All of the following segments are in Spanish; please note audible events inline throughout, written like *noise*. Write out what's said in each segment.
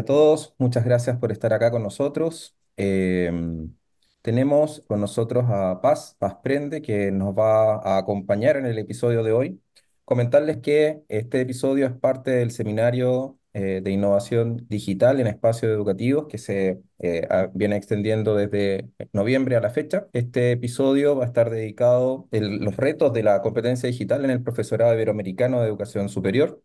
a todos, muchas gracias por estar acá con nosotros. Em, tenemos con nosotros a Paz, Paz Prende, que nos va a acompañar en el episodio de hoy. Comentarles que este episodio es parte del seminario eh, de innovación digital en espacios educativos que se eh, viene extendiendo desde noviembre a la fecha. Este episodio va a estar dedicado a los retos de la competencia digital en el profesorado iberoamericano de educación superior.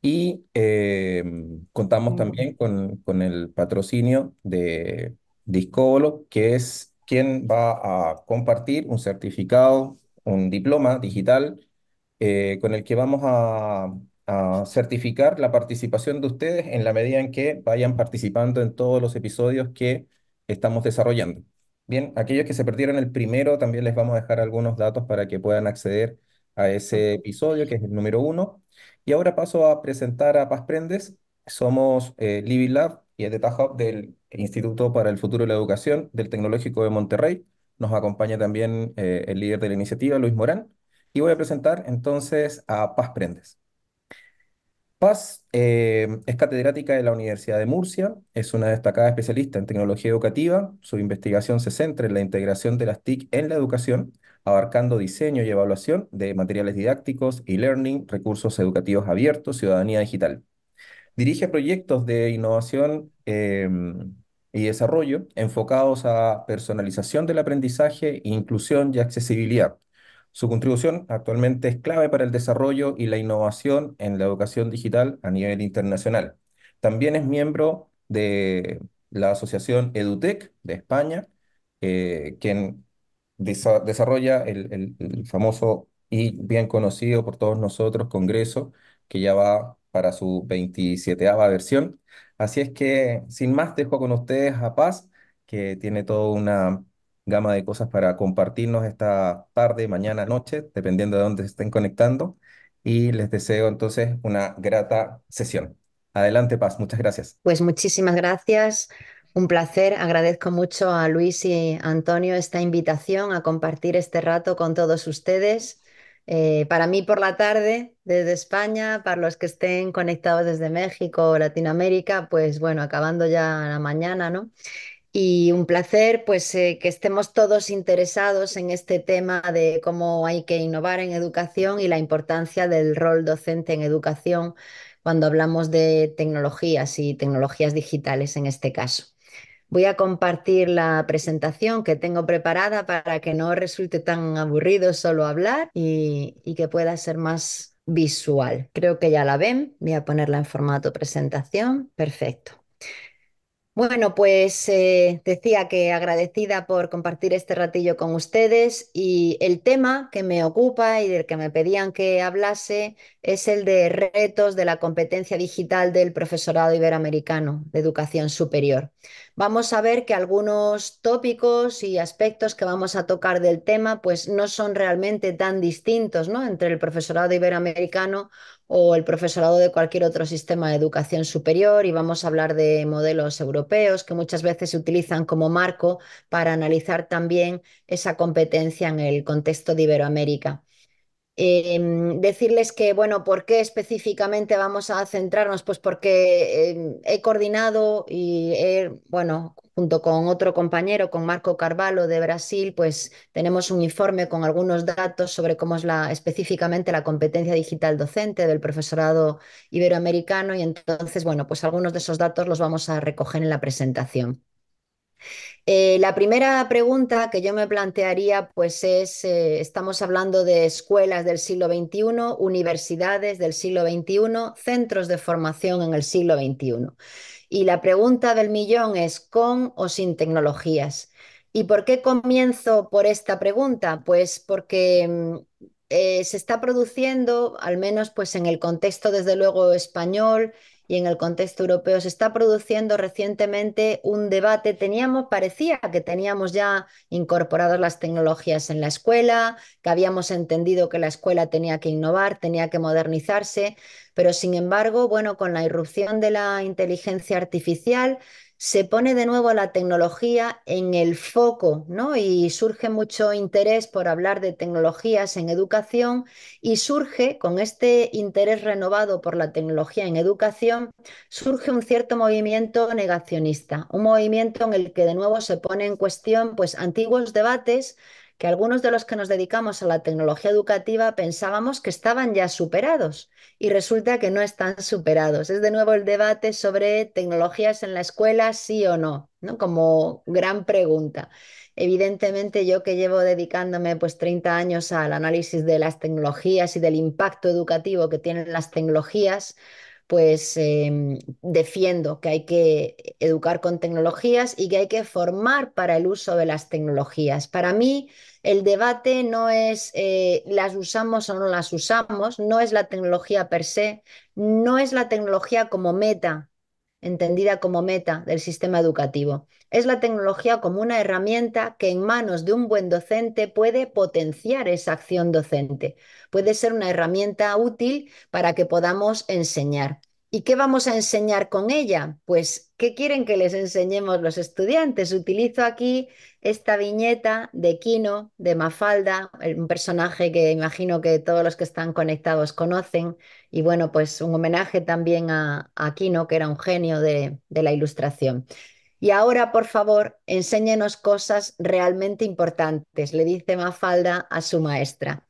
Y em, contamos mm. también con, el patrocinio de DiscoVolo que es quien va a compartir un certificado, un diploma digital, eh, con el que vamos a, a certificar la participación de ustedes en la medida en que vayan participando en todos los episodios que estamos desarrollando. Bien, aquellos que se perdieron el primero, también les vamos a dejar algunos datos para que puedan acceder a ese episodio, que es el número uno y ahora paso a presentar a Paz Prendes. Somos eh, Lab y es de del Instituto para el Futuro de la Educación del Tecnológico de Monterrey. Nos acompaña también eh, el líder de la iniciativa, Luis Morán. Y voy a presentar entonces a Paz Prendes. Paz eh, es catedrática de la Universidad de Murcia, es una destacada especialista en tecnología educativa. Su investigación se centra en la integración de las TIC en la educación abarcando diseño y evaluación de materiales didácticos, y learning recursos educativos abiertos, ciudadanía digital. Dirige proyectos de innovación em, y desarrollo enfocados a personalización del aprendizaje, inclusión y accesibilidad. Su contribución actualmente es clave para el desarrollo y la innovación en la educación digital a nivel internacional. También es miembro de la Asociación EduTech de España, eh, quien desarrolla el, famoso y bien conocido por todos nosotros Congreso, que ya va para su 27 versión. Así es que, sin más, dejo con ustedes a Paz, que tiene toda una gama de cosas para compartirnos esta tarde, mañana, noche, dependiendo de dónde se estén conectando. Y les deseo entonces una grata sesión. Adelante, Paz. Muchas gracias. Pues muchísimas gracias. Un placer, agradezco mucho a Luis y Antonio esta invitación a compartir este rato con todos ustedes. Eh, para mí por la tarde desde España, para los que estén conectados desde México o Latinoamérica, pues bueno, acabando ya la mañana, ¿no? Y un placer, pues, eh, que estemos todos interesados en este tema de cómo hay que innovar en educación y la importancia del rol docente en educación cuando hablamos de tecnologías y tecnologías digitales en este caso. Voy a compartir la presentación que tengo preparada para que no resulte tan aburrido solo hablar y, que pueda ser más visual. Creo que ya la ven. Voy a ponerla en formato presentación. Perfecto. Bueno, pues eh, decía que agradecida por compartir este ratillo con ustedes y el tema que me ocupa y del que me pedían que hablase es el de retos de la competencia digital del profesorado iberoamericano de educación superior. Vamos a ver que algunos tópicos y aspectos que vamos a tocar del tema pues no son realmente tan distintos ¿no? entre el profesorado iberoamericano o el profesorado de cualquier otro sistema de educación superior y vamos a hablar de modelos europeos que muchas veces se utilizan como marco para analizar también esa competencia en el contexto de Iberoamérica. Em, decirles que, bueno, ¿por qué específicamente vamos a centrarnos? Pues porque em, he coordinado y, he, bueno, junto con otro compañero, con Marco Carvalho de Brasil, pues tenemos un informe con algunos datos sobre cómo es la, específicamente la competencia digital docente del profesorado iberoamericano y entonces, bueno, pues algunos de esos datos los vamos a recoger en la presentación. Eh, la primera pregunta que yo me plantearía pues es, eh, estamos hablando de escuelas del siglo XXI, universidades del siglo XXI, centros de formación en el siglo XXI. Y la pregunta del millón es, ¿con o sin tecnologías? ¿Y por qué comienzo por esta pregunta? Pues porque mm, eh, se está produciendo, al menos pues en el contexto desde luego español, y en el contexto europeo. Se está produciendo recientemente un debate, teníamos, parecía que teníamos ya incorporadas las tecnologías en la escuela, que habíamos entendido que la escuela tenía que innovar, tenía que modernizarse, pero sin embargo, bueno, con la irrupción de la inteligencia artificial, se pone de nuevo la tecnología en el foco, ¿no? Y surge mucho interés por hablar de tecnologías en educación y surge, con este interés renovado por la tecnología en educación, surge un cierto movimiento negacionista, un movimiento en el que de nuevo se pone en cuestión pues antiguos debates que algunos de los que nos dedicamos a la tecnología educativa pensábamos que estaban ya superados y resulta que no están superados. Es de nuevo el debate sobre tecnologías en la escuela, sí o no, ¿no? Como gran pregunta. Evidentemente yo que llevo dedicándome pues 30 años al análisis de las tecnologías y del impacto educativo que tienen las tecnologías, pues em, defiendo que hay que educar con tecnologías y que hay que formar para el uso de las tecnologías. Para mí, el debate no es eh, las usamos o no las usamos, no es la tecnología per se, no es la tecnología como meta, entendida como meta del sistema educativo. Es la tecnología como una herramienta que en manos de un buen docente puede potenciar esa acción docente. Puede ser una herramienta útil para que podamos enseñar. ¿Y qué vamos a enseñar con ella? Pues, ¿qué quieren que les enseñemos los estudiantes? Utilizo aquí esta viñeta de Kino, de Mafalda, un personaje que imagino que todos los que están conectados conocen. Y bueno, pues un homenaje también a, Kino, que era un genio de la ilustración. Y ahora, por favor, enséñenos cosas realmente importantes, le dice Mafalda a su maestra.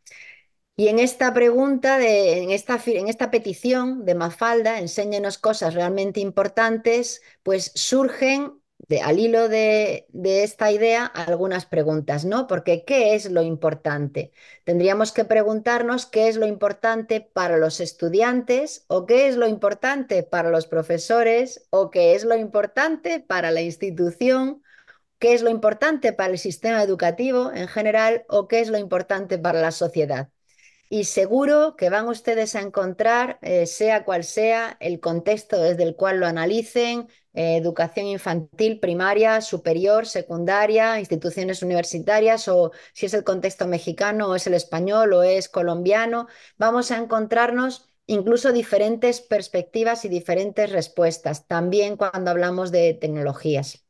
Y en esta pregunta, en, esta, petición de Mafalda, enséñenos cosas realmente importantes, pues surgen de, al hilo de, esta idea algunas preguntas, ¿no? Porque ¿qué es lo importante? Tendríamos que preguntarnos qué es lo importante para los estudiantes o qué es lo importante para los profesores o qué es lo importante para la institución, qué es lo importante para el sistema educativo en general o qué es lo importante para la sociedad y seguro que van ustedes a encontrar, eh, sea cual sea el contexto desde el cual lo analicen, eh, educación infantil, primaria, superior, secundaria, instituciones universitarias o si es el contexto mexicano o es el español o es colombiano, vamos a encontrarnos incluso diferentes perspectivas y diferentes respuestas, también cuando hablamos de tecnologías.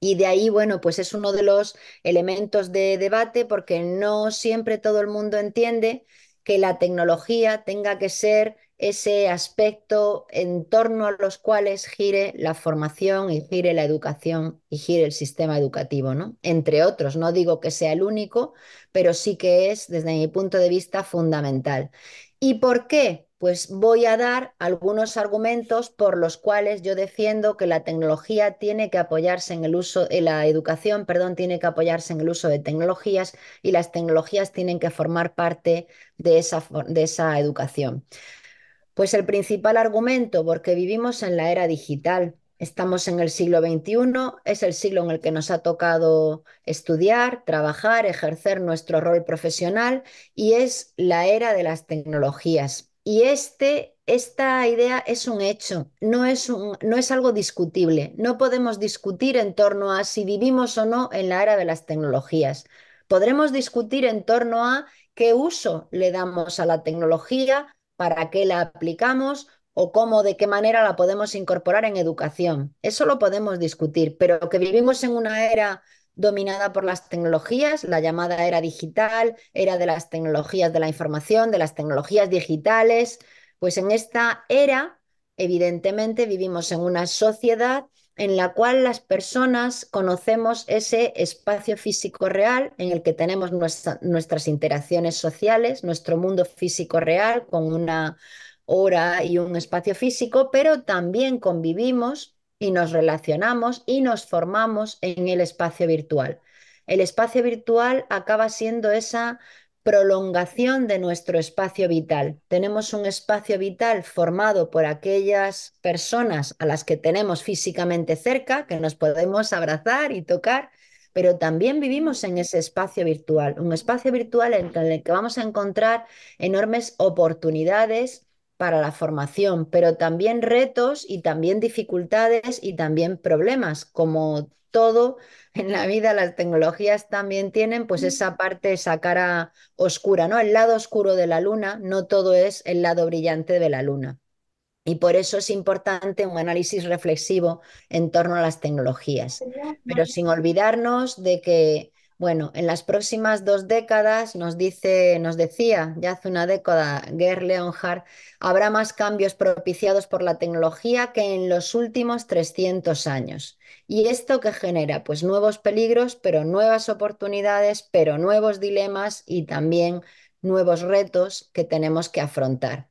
Y de ahí, bueno, pues es uno de los elementos de debate porque no siempre todo el mundo entiende que la tecnología tenga que ser ese aspecto en torno a los cuales gire la formación y gire la educación y gire el sistema educativo, ¿no? Entre otros, no digo que sea el único, pero sí que es, desde mi punto de vista, fundamental. ¿Y por qué? pues voy a dar algunos argumentos por los cuales yo defiendo que la tecnología tiene que apoyarse en el uso, eh, la educación, perdón, tiene que apoyarse en el uso de tecnologías y las tecnologías tienen que formar parte de esa, de esa educación. Pues el principal argumento, porque vivimos en la era digital, estamos en el siglo XXI, es el siglo en el que nos ha tocado estudiar, trabajar, ejercer nuestro rol profesional y es la era de las tecnologías. Y este, esta idea es un hecho, no es, un, no es algo discutible. No podemos discutir en torno a si vivimos o no en la era de las tecnologías. Podremos discutir en torno a qué uso le damos a la tecnología, para qué la aplicamos o cómo, de qué manera la podemos incorporar en educación. Eso lo podemos discutir, pero que vivimos en una era dominada por las tecnologías, la llamada era digital, era de las tecnologías de la información, de las tecnologías digitales. Pues en esta era, evidentemente, vivimos en una sociedad en la cual las personas conocemos ese espacio físico real en el que tenemos nuestras interacciones sociales, nuestro mundo físico real con una hora y un espacio físico, pero también convivimos y nos relacionamos y nos formamos en el espacio virtual. El espacio virtual acaba siendo esa prolongación de nuestro espacio vital. Tenemos un espacio vital formado por aquellas personas a las que tenemos físicamente cerca, que nos podemos abrazar y tocar, pero también vivimos en ese espacio virtual, un espacio virtual en el que vamos a encontrar enormes oportunidades para la formación, pero también retos y también dificultades y también problemas, como todo en la vida las tecnologías también tienen pues esa parte, esa cara oscura, ¿no? El lado oscuro de la luna, no todo es el lado brillante de la luna. Y por eso es importante un análisis reflexivo en torno a las tecnologías, pero sin olvidarnos de que bueno, en las próximas dos décadas, nos dice, nos decía ya hace una década Ger Leonhardt, habrá más cambios propiciados por la tecnología que en los últimos 300 años. ¿Y esto que genera? Pues nuevos peligros, pero nuevas oportunidades, pero nuevos dilemas y también nuevos retos que tenemos que afrontar.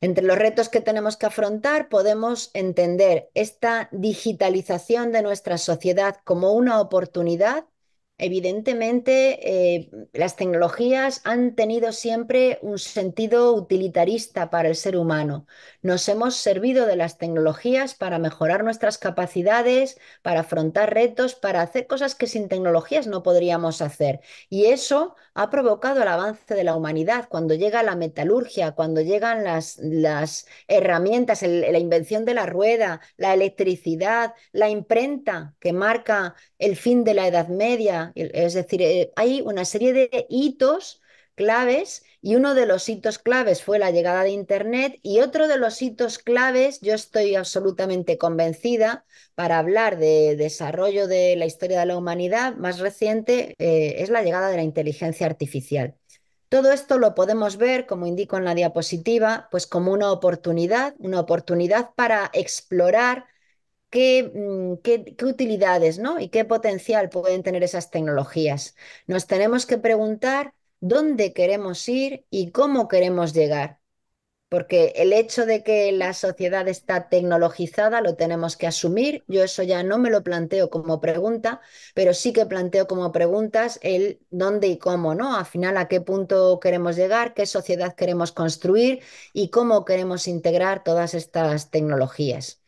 Entre los retos que tenemos que afrontar podemos entender esta digitalización de nuestra sociedad como una oportunidad Evidentemente, eh, las tecnologías han tenido siempre un sentido utilitarista para el ser humano. Nos hemos servido de las tecnologías para mejorar nuestras capacidades, para afrontar retos, para hacer cosas que sin tecnologías no podríamos hacer. Y eso ha provocado el avance de la humanidad. Cuando llega la metalurgia, cuando llegan las, herramientas, la invención de la rueda, la electricidad, la imprenta que marca el fin de la Edad Media, es decir, eh, hay una serie de hitos claves y uno de los hitos claves fue la llegada de Internet y otro de los hitos claves, yo estoy absolutamente convencida, para hablar de desarrollo de la historia de la humanidad más reciente, eh, es la llegada de la inteligencia artificial. Todo esto lo podemos ver, como indico en la diapositiva, pues como una oportunidad, una oportunidad para explorar Mm, qué, utilidades y qué potencial pueden tener esas tecnologías. Nos tenemos que preguntar dónde queremos ir y cómo queremos llegar. Porque el hecho de que la sociedad está tecnologizada lo tenemos que asumir. Yo eso ya no me lo planteo como pregunta, pero sí que planteo como preguntas el dónde y cómo, ¿no? Al final, a qué punto queremos llegar, qué sociedad queremos construir y cómo queremos integrar todas estas tecnologías.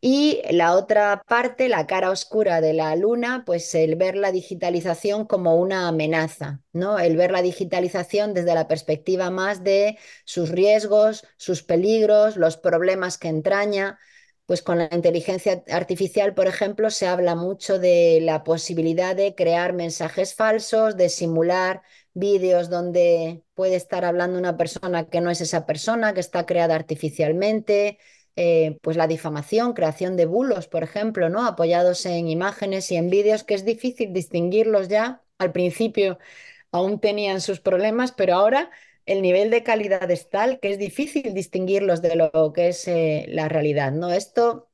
Y la otra parte, la cara oscura de la luna, pues el ver la digitalización como una amenaza, ¿no? El ver la digitalización desde la perspectiva más de sus riesgos, sus peligros, los problemas que entraña. Pues con la inteligencia artificial, por ejemplo, se habla mucho de la posibilidad de crear mensajes falsos, de simular vídeos donde puede estar hablando una persona que no es esa persona, que está creada artificialmente, eh, pues la difamación, creación de bulos, por ejemplo, ¿no? apoyados en imágenes y en vídeos, que es difícil distinguirlos ya. Al principio aún tenían sus problemas, pero ahora el nivel de calidad es tal que es difícil distinguirlos de lo que es eh, la realidad. ¿no? Esto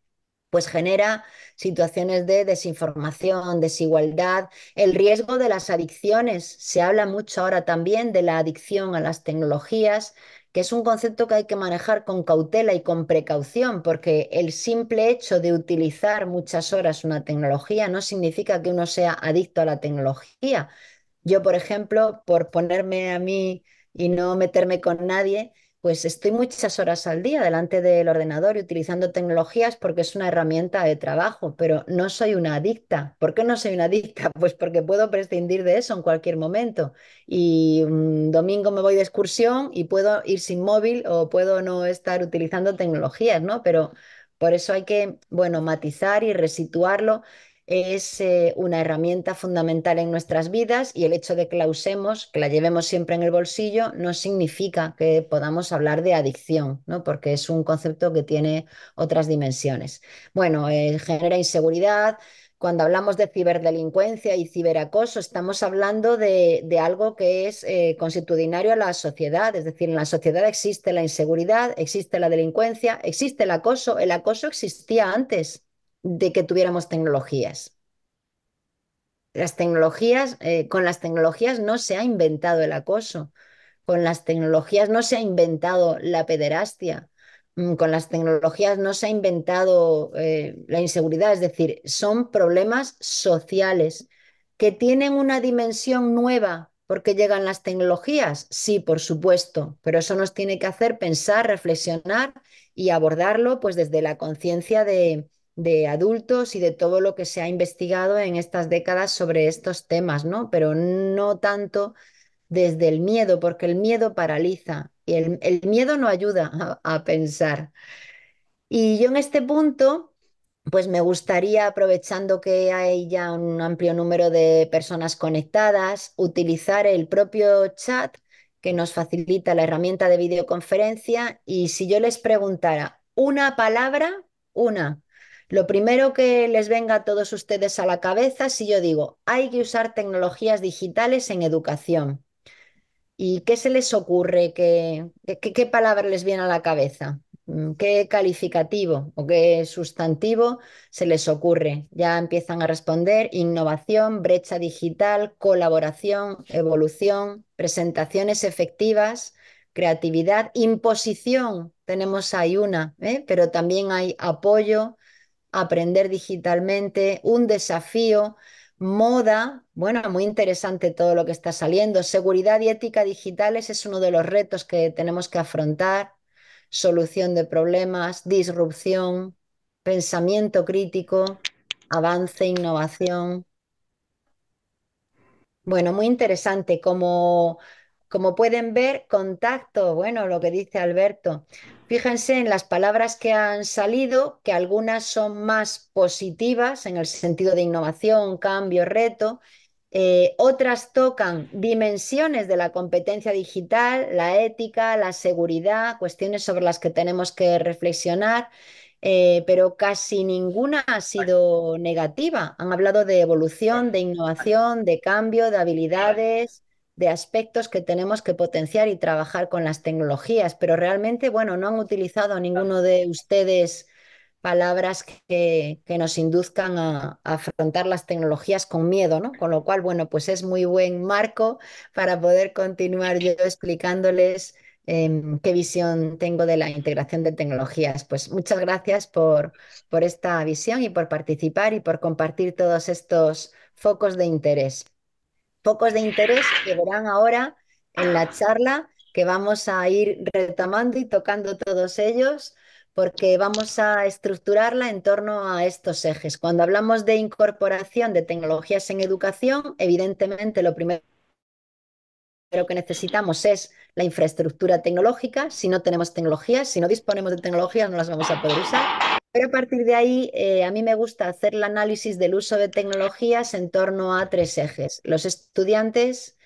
pues genera situaciones de desinformación, desigualdad, el riesgo de las adicciones. Se habla mucho ahora también de la adicción a las tecnologías que es un concepto que hay que manejar con cautela y con precaución, porque el simple hecho de utilizar muchas horas una tecnología no significa que uno sea adicto a la tecnología. Yo, por ejemplo, por ponerme a mí y no meterme con nadie, pues estoy muchas horas al día delante del ordenador y utilizando tecnologías porque es una herramienta de trabajo, pero no soy una adicta. ¿Por qué no soy una adicta? *laughs* Pues porque puedo prescindir de eso en cualquier momento. Y un mm, domingo me voy de excursión y puedo ir sin móvil o puedo no estar utilizando tecnologías, ¿no? Pero por eso hay que, bueno, matizar y resituarlo es eh, una herramienta fundamental en nuestras vidas y el hecho de que la usemos, que la llevemos siempre en el bolsillo, no significa que podamos hablar de adicción, ¿no? porque es un concepto que tiene otras dimensiones. Bueno, eh, genera inseguridad. Cuando hablamos de ciberdelincuencia y ciberacoso, estamos hablando de, algo que es eh, a la sociedad, es decir, en la sociedad existe la inseguridad, existe la delincuencia, existe el acoso, el acoso existía antes, de que tuviéramos tecnologías. Las tecnologías, eh, con las tecnologías no se ha inventado el acoso, con las tecnologías no se ha inventado la pederastia, mm, con las tecnologías no se ha inventado eh, la inseguridad, es decir, son problemas sociales que tienen una dimensión nueva porque llegan las tecnologías, sí, por supuesto, pero eso nos tiene que hacer pensar, reflexionar y abordarlo pues desde la conciencia de, de adultos y de todo lo que se ha investigado en estas décadas sobre estos temas, ¿no? Pero no tanto desde el miedo, porque el miedo paraliza y el, miedo no ayuda a, a pensar. Y yo en este punto pues me gustaría, aprovechando que hay ya un amplio número de personas conectadas, utilizar el propio chat que nos facilita la herramienta de videoconferencia y si yo les preguntara una palabra, una, lo primero que les venga a todos ustedes a la cabeza si yo digo, hay que usar tecnologías digitales en educación. ¿Y qué se les ocurre? ¿Qué, palabra les viene a la cabeza? Mm, ¿Qué calificativo o qué sustantivo se les ocurre? Ya empiezan a responder innovación, brecha digital, colaboración, evolución, presentaciones efectivas, creatividad, imposición, tenemos ahí una, ¿eh? pero también hay apoyo, aprender digitalmente, un desafío, moda, bueno, muy interesante todo lo que está saliendo, seguridad y ética digitales es uno de los retos que tenemos que afrontar, solución de problemas, disrupción, pensamiento crítico, avance, innovación. Bueno, muy interesante como como pueden ver, contacto, bueno, lo que dice Alberto. Fíjense en las palabras que han salido, que algunas son más positivas en el sentido de innovación, cambio, reto. Eh, otras tocan dimensiones de la competencia digital, la ética, la seguridad, cuestiones sobre las que tenemos que reflexionar. Eh, pero casi ninguna ha sido negativa. Han hablado de evolución, de innovación, de cambio, de habilidades, de aspectos que tenemos que potenciar y trabajar con las tecnologías, pero realmente, bueno, no han utilizado ninguno de ustedes palabras que, nos induzcan a, afrontar las tecnologías con miedo, ¿no? Con lo cual, bueno, pues es muy buen marco para poder continuar yo explicándoles em, qué visión tengo de la integración de tecnologías. Pues muchas gracias por, por esta visión y por participar y por compartir todos estos focos de interés pocos de interés que verán ahora en la charla que vamos a ir retomando y tocando todos ellos porque vamos a estructurarla en torno a estos ejes. Cuando hablamos de incorporación de tecnologías en educación, evidentemente lo primero que necesitamos es la infraestructura tecnológica. Si no tenemos tecnologías, si no disponemos de tecnologías, no las vamos a poder usar. Pero a partir de ahí, eh, a mí me gusta hacer el análisis del uso de tecnologías en torno a tres ejes, los estudiantes,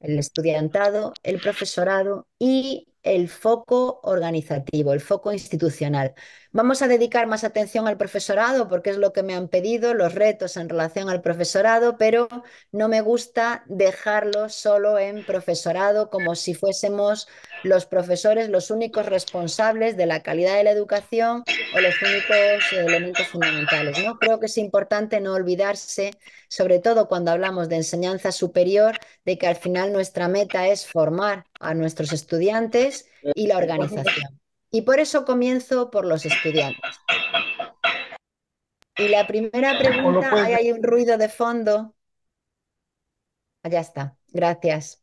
el estudiantado, el profesorado y el foco organizativo, el foco institucional. Vamos a dedicar más atención al profesorado porque es lo que me han pedido, los retos en relación al profesorado, pero no me gusta dejarlo solo en profesorado como si fuésemos los profesores los únicos responsables de la calidad de la educación o los únicos elementos fundamentales. Creo que es importante no olvidarse, sobre todo cuando hablamos de enseñanza superior, de que al final nuestra meta es formar a nuestros estudiantes y la organización. Y por eso comienzo por los estudiantes. Y la primera pregunta, ¿hay, un ruido de fondo? Allá está, gracias.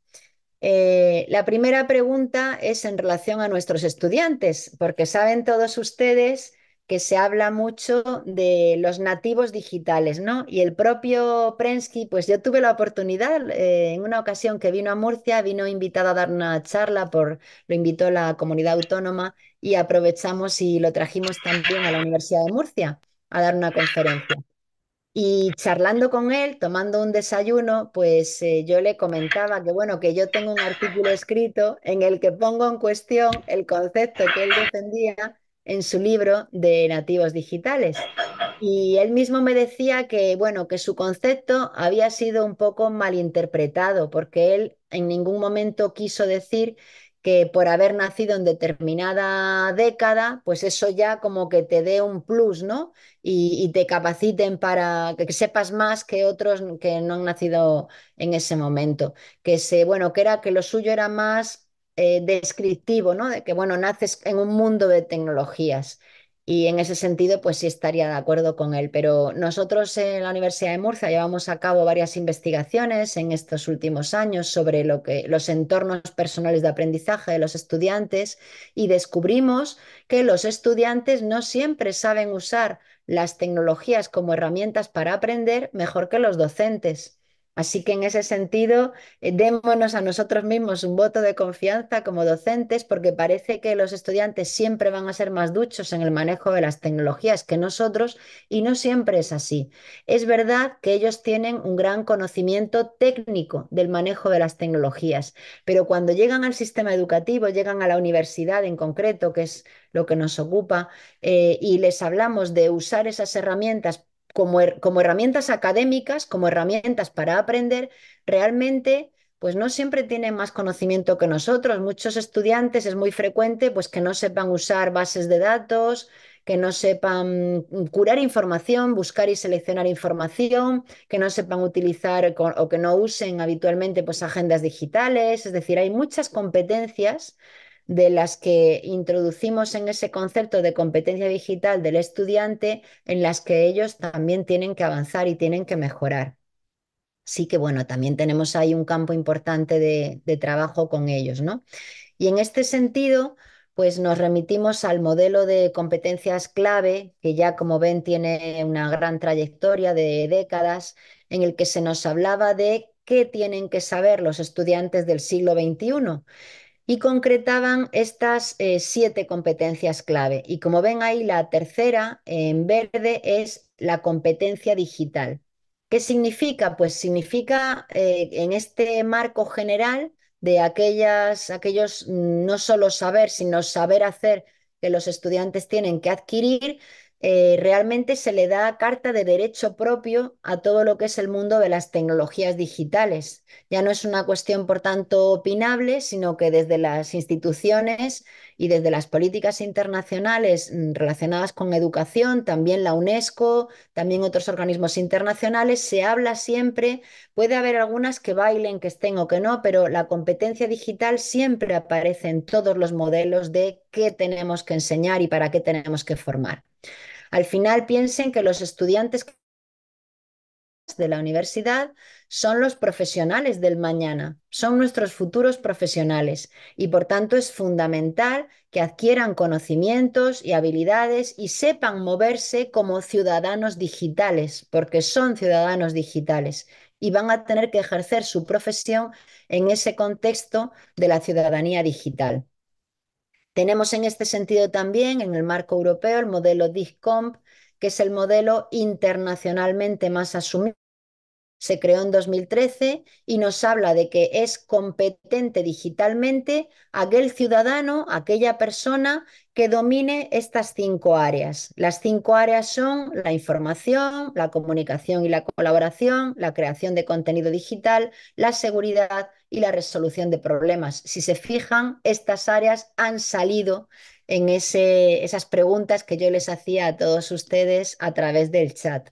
Eh, la primera pregunta es en relación a nuestros estudiantes, porque saben todos ustedes que se habla mucho de los nativos digitales, ¿no? Y el propio Prensky, pues yo tuve la oportunidad eh, en una ocasión que vino a Murcia, vino invitado a dar una charla, por, lo invitó la comunidad autónoma y aprovechamos y lo trajimos también a la Universidad de Murcia a dar una conferencia. Y charlando con él, tomando un desayuno, pues eh, yo le comentaba que bueno, que yo tengo un artículo escrito en el que pongo en cuestión el concepto que él defendía en su libro de nativos digitales. Y él mismo me decía que, bueno, que su concepto había sido un poco malinterpretado, porque él en ningún momento quiso decir que por haber nacido en determinada década, pues eso ya como que te dé un plus, ¿no? Y, te capaciten para que sepas más que otros que no han nacido en ese momento. Que se, bueno, que era que lo suyo era más eh, descriptivo, ¿no? De que, bueno, naces en un mundo de tecnologías. Y en ese sentido, pues sí estaría de acuerdo con él. Pero nosotros en la Universidad de Murcia llevamos a cabo varias investigaciones en estos últimos años sobre lo que, los entornos personales de aprendizaje de los estudiantes y descubrimos que los estudiantes no siempre saben usar las tecnologías como herramientas para aprender mejor que los docentes. Así que en ese sentido, eh, démonos a nosotros mismos un voto de confianza como docentes, porque parece que los estudiantes siempre van a ser más duchos en el manejo de las tecnologías que nosotros, y no siempre es así. Es verdad que ellos tienen un gran conocimiento técnico del manejo de las tecnologías, pero cuando llegan al sistema educativo, llegan a la universidad en concreto, que es lo que nos ocupa, eh, y les hablamos de usar esas herramientas como, herramientas académicas, como herramientas para aprender, realmente pues no siempre tienen más conocimiento que nosotros. Muchos estudiantes es muy frecuente pues que no sepan usar bases de datos, que no sepan curar información, buscar y seleccionar información, que no sepan utilizar o que no usen habitualmente pues agendas digitales, es decir, hay muchas competencias de las que introducimos en ese concepto de competencia digital del estudiante, en las que ellos también tienen que avanzar y tienen que mejorar. sí que bueno, también tenemos ahí un campo importante de, de trabajo con ellos, ¿no? Y en este sentido, pues nos remitimos al modelo de competencias clave, que ya como ven tiene una gran trayectoria de décadas, en el que se nos hablaba de qué tienen que saber los estudiantes del siglo XXI y concretaban estas eh, siete competencias clave. Y como ven ahí, la tercera en verde es la competencia digital. ¿Qué significa? Pues significa eh, en este marco general de aquellas, aquellos mm, no solo saber, sino saber hacer que los estudiantes tienen que adquirir, eh, realmente se le da carta de derecho propio a todo lo que es el mundo de las tecnologías digitales. Ya no es una cuestión, por tanto, opinable, sino que desde las instituciones y desde las políticas internacionales mm, relacionadas con educación, también la UNESCO, también otros organismos internacionales, se habla siempre, puede haber algunas que bailen, que estén o que no, pero la competencia digital siempre aparece en todos los modelos de qué tenemos que enseñar y para qué tenemos que formar. Al final piensen que los estudiantes de la universidad son los profesionales del mañana, son nuestros futuros profesionales y por tanto es fundamental que adquieran conocimientos y habilidades y sepan moverse como ciudadanos digitales, porque son ciudadanos digitales y van a tener que ejercer su profesión en ese contexto de la ciudadanía digital. Tenemos en este sentido también en el marco europeo el modelo DIGCOMP, que es el modelo internacionalmente más asumido se creó en 2013 y nos habla de que es competente digitalmente aquel ciudadano, aquella persona que domine estas cinco áreas. Las cinco áreas son la información, la comunicación y la colaboración, la creación de contenido digital, la seguridad y la resolución de problemas. Si se fijan, estas áreas han salido en esas preguntas que yo les hacía a todos ustedes a través del chat.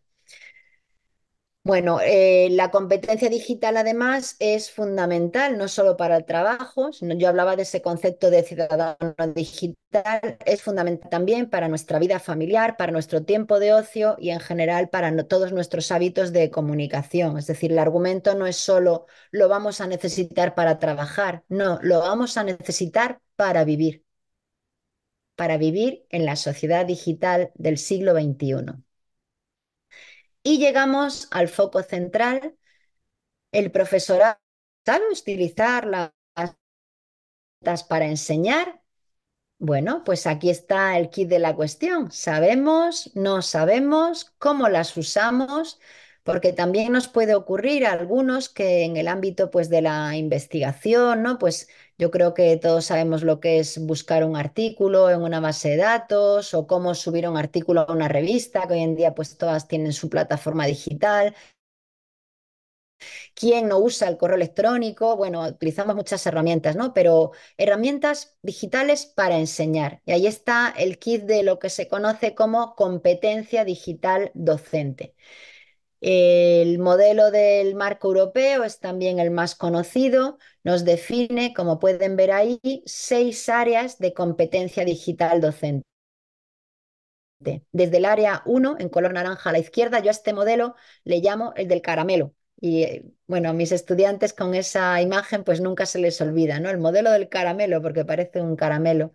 Bueno, eh, la competencia digital además es fundamental, no solo para el trabajo, yo hablaba de ese concepto de ciudadano digital, es fundamental también para nuestra vida familiar, para nuestro tiempo de ocio y en general para todos nuestros hábitos de comunicación. Es decir, el argumento no es solo lo vamos a necesitar para trabajar, no, lo vamos a necesitar para vivir, para vivir en la sociedad digital del siglo XXI. Y llegamos al foco central, el profesorado sabe utilizar las para enseñar. Bueno, pues aquí está el kit de la cuestión. Sabemos, no sabemos, cómo las usamos, porque también nos puede ocurrir a algunos que en el ámbito pues, de la investigación, Pues yo creo que todos sabemos lo que es buscar un artículo en una base de datos o cómo subir un artículo a una revista, que hoy en día pues todas tienen su plataforma digital. ¿Quién no usa el correo electrónico? Bueno, utilizamos muchas herramientas, ¿no? Pero herramientas digitales para enseñar. Y ahí está el kit de lo que se conoce como competencia digital docente. El modelo del marco europeo es también el más conocido. Nos define, como pueden ver ahí, seis áreas de competencia digital docente. Desde el área 1, en color naranja a la izquierda, yo a este modelo le llamo el del caramelo. Y eh, bueno, a mis estudiantes con esa imagen pues nunca se les olvida, ¿no? El modelo del caramelo, porque parece un caramelo.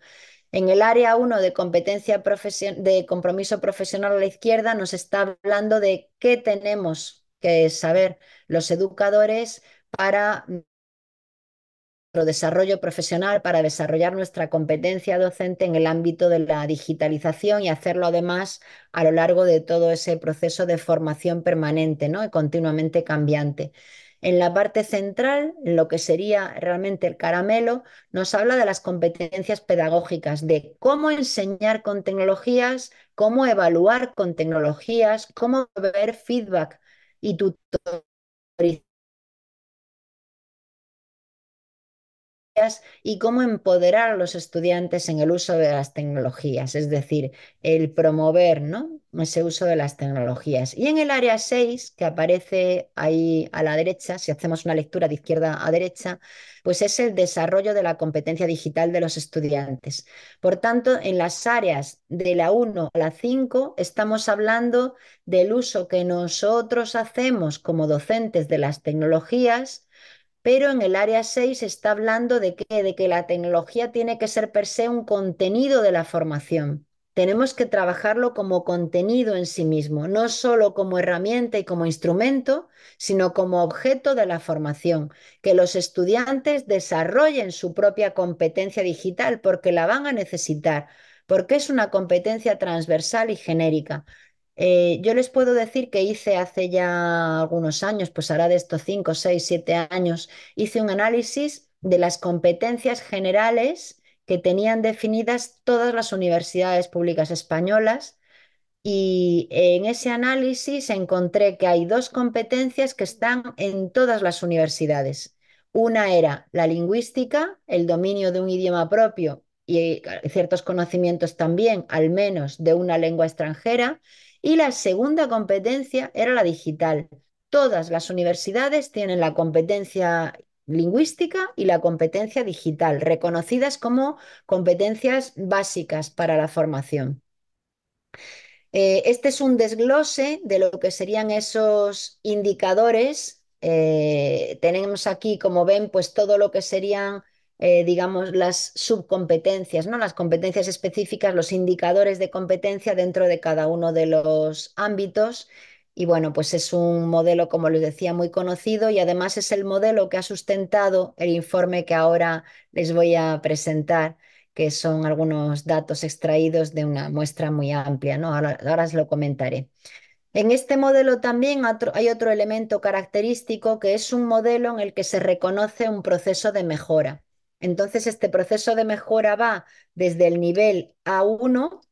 En el área 1 de competencia de compromiso profesional a la izquierda nos está hablando de qué tenemos que saber los educadores para nuestro desarrollo profesional, para desarrollar nuestra competencia docente en el ámbito de la digitalización y hacerlo además a lo largo de todo ese proceso de formación permanente ¿no? y continuamente cambiante. En la parte central, en lo que sería realmente el caramelo, nos habla de las competencias pedagógicas, de cómo enseñar con tecnologías, cómo evaluar con tecnologías, cómo ver feedback y tutorías y cómo empoderar a los estudiantes en el uso de las tecnologías, es decir, el promover ¿no? ese uso de las tecnologías. Y en el área 6, que aparece ahí a la derecha, si hacemos una lectura de izquierda a derecha, pues es el desarrollo de la competencia digital de los estudiantes. Por tanto, en las áreas de la 1 a la 5 estamos hablando del uso que nosotros hacemos como docentes de las tecnologías pero en el área 6 está hablando de que, de que la tecnología tiene que ser per se un contenido de la formación tenemos que trabajarlo como contenido en sí mismo, no solo como herramienta y como instrumento, sino como objeto de la formación, que los estudiantes desarrollen su propia competencia digital porque la van a necesitar, porque es una competencia transversal y genérica. Eh, yo les puedo decir que hice hace ya algunos años, pues ahora de estos 5, 6, 7 años, hice un análisis de las competencias generales que tenían definidas todas las universidades públicas españolas y en ese análisis encontré que hay dos competencias que están en todas las universidades. Una era la lingüística, el dominio de un idioma propio y eh, ciertos conocimientos también, al menos, de una lengua extranjera. Y la segunda competencia era la digital. Todas las universidades tienen la competencia lingüística y la competencia digital, reconocidas como competencias básicas para la formación. Eh, este es un desglose de lo que serían esos indicadores. Eh, tenemos aquí, como ven, pues todo lo que serían eh, digamos, las subcompetencias, ¿no? las competencias específicas, los indicadores de competencia dentro de cada uno de los ámbitos y bueno, pues es un modelo, como les decía, muy conocido y además es el modelo que ha sustentado el informe que ahora les voy a presentar, que son algunos datos extraídos de una muestra muy amplia. ¿no? Ahora, ahora os lo comentaré. En este modelo también hay otro elemento característico que es un modelo en el que se reconoce un proceso de mejora. Entonces, este proceso de mejora va desde el nivel A1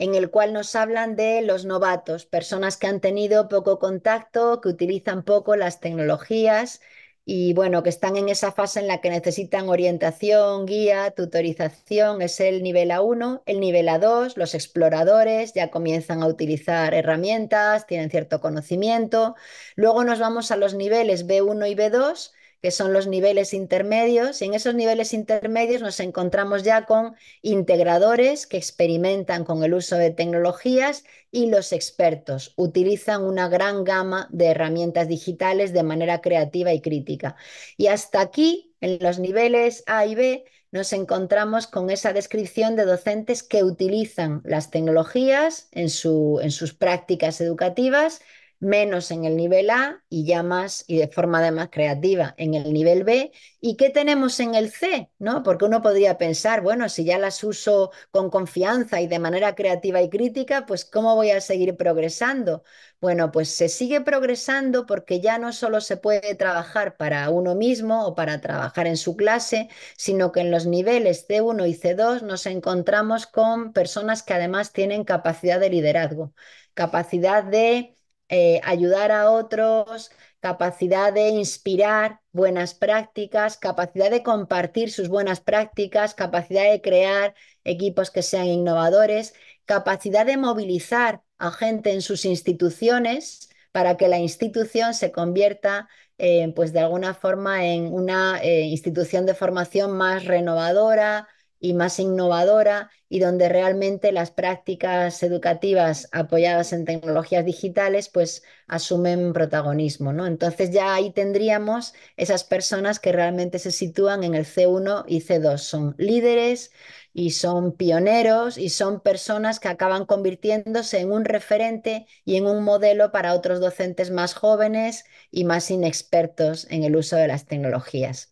en el cual nos hablan de los novatos, personas que han tenido poco contacto, que utilizan poco las tecnologías y bueno, que están en esa fase en la que necesitan orientación, guía, tutorización, es el nivel A1, el nivel A2, los exploradores ya comienzan a utilizar herramientas, tienen cierto conocimiento. Luego nos vamos a los niveles B1 y B2 que son los niveles intermedios, y en esos niveles intermedios nos encontramos ya con integradores que experimentan con el uso de tecnologías y los expertos utilizan una gran gama de herramientas digitales de manera creativa y crítica. Y hasta aquí, en los niveles A y B, nos encontramos con esa descripción de docentes que utilizan las tecnologías en, en sus prácticas educativas menos en el nivel A y ya más y de forma además creativa en el nivel B. ¿Y qué tenemos en el C? ¿No? Porque uno podría pensar, bueno, si ya las uso con confianza y de manera creativa y crítica, pues ¿cómo voy a seguir progresando? Bueno, pues se sigue progresando porque ya no solo se puede trabajar para uno mismo o para trabajar en su clase, sino que en los niveles C1 y C2 nos encontramos con personas que además tienen capacidad de liderazgo, capacidad de eh, ayudar a otros, capacidad de inspirar buenas prácticas, capacidad de compartir sus buenas prácticas, capacidad de crear equipos que sean innovadores, capacidad de movilizar a gente en sus instituciones para que la institución se convierta eh, pues de alguna forma en una eh, institución de formación más renovadora, y más innovadora y donde realmente las prácticas educativas apoyadas en tecnologías digitales pues asumen protagonismo, ¿no? Entonces ya ahí tendríamos esas personas que realmente se sitúan en el C1 y C2, son líderes y son pioneros y son personas que acaban convirtiéndose en un referente y en un modelo para otros docentes más jóvenes y más inexpertos en el uso de las tecnologías.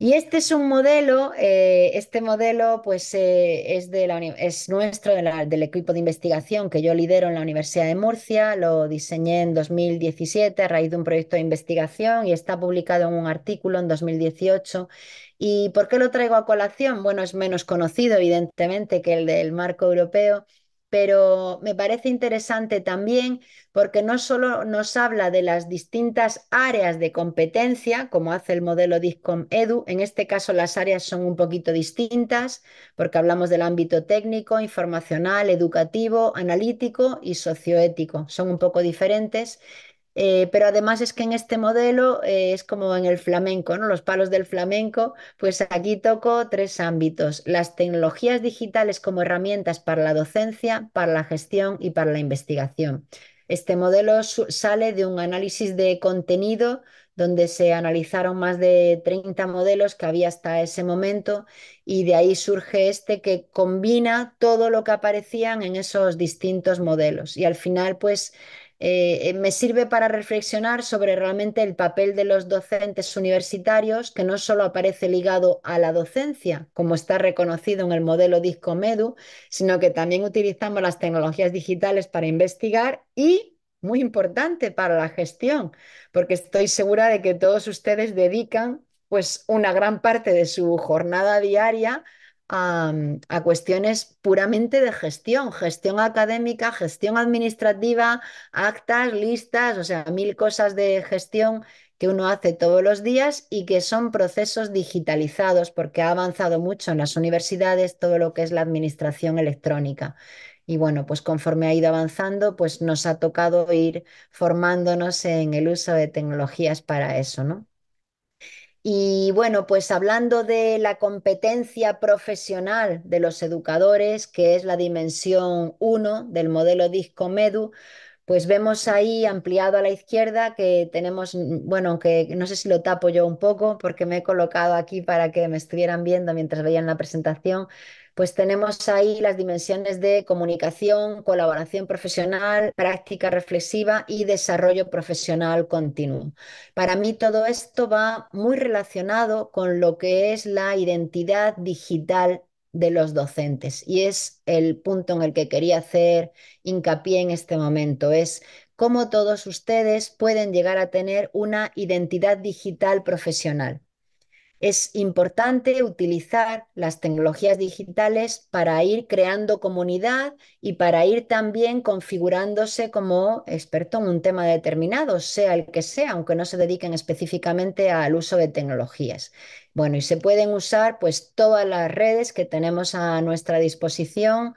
Y este es un modelo, eh, este modelo pues, eh, es, es nuestro, del equipo de investigación que yo lidero en la Universidad de Murcia, lo diseñé en 2017 a raíz de un proyecto de investigación y está publicado en un artículo en 2018. ¿Y por qué lo traigo a colación? Bueno, es menos conocido evidentemente que el del marco europeo, pero me parece interesante también porque no solo nos habla de las distintas áreas de competencia, como hace el modelo DISCOM Edu, en este caso las áreas son un poquito distintas, porque hablamos del ámbito técnico, informacional, educativo, analítico y socioético, son un poco diferentes, eh, pero además es que en este modelo eh, es como en el flamenco, ¿no? Los palos del flamenco, pues aquí toco tres ámbitos, las tecnologías digitales como herramientas para la docencia, para la gestión y para la investigación. Este modelo sale de un análisis de contenido donde se analizaron más de 30 modelos que había hasta ese momento y de ahí surge este que combina todo lo que aparecían en esos distintos modelos y al final pues eh, me sirve para reflexionar sobre realmente el papel de los docentes universitarios, que no solo aparece ligado a la docencia, como está reconocido en el modelo DISCOMEDU, sino que también utilizamos las tecnologías digitales para investigar y muy importante para la gestión, porque estoy segura de que todos ustedes dedican pues una gran parte de su jornada diaria a, cuestiones puramente de gestión, gestión académica, gestión administrativa, actas, listas, o sea, mil cosas de gestión que uno hace todos los días y que son procesos digitalizados porque ha avanzado mucho en las universidades todo lo que es la administración electrónica. Y bueno, pues conforme ha ido avanzando, pues nos ha tocado ir formándonos en el uso de tecnologías para eso, ¿no? Y bueno, pues hablando de la competencia profesional de los educadores, que es la dimensión 1 del modelo DISCOMEDU, pues vemos ahí ampliado a la izquierda que tenemos, mm, bueno, que no sé si lo tapo yo un poco porque me he colocado aquí para que me estuvieran viendo mientras veían la presentación, pues tenemos ahí las dimensiones de comunicación, colaboración profesional, práctica reflexiva y desarrollo profesional continuo. Para mí todo esto va muy relacionado con lo que es la identidad digital de los docentes y es el punto en el que quería hacer hincapié en este momento, es cómo todos ustedes pueden llegar a tener una identidad digital profesional es importante utilizar las tecnologías digitales para ir creando comunidad y para ir también configurándose como experto en un tema determinado, sea el que sea, aunque no se dediquen específicamente al uso de tecnologías. Bueno, y se pueden usar pues todas las redes que tenemos a nuestra disposición,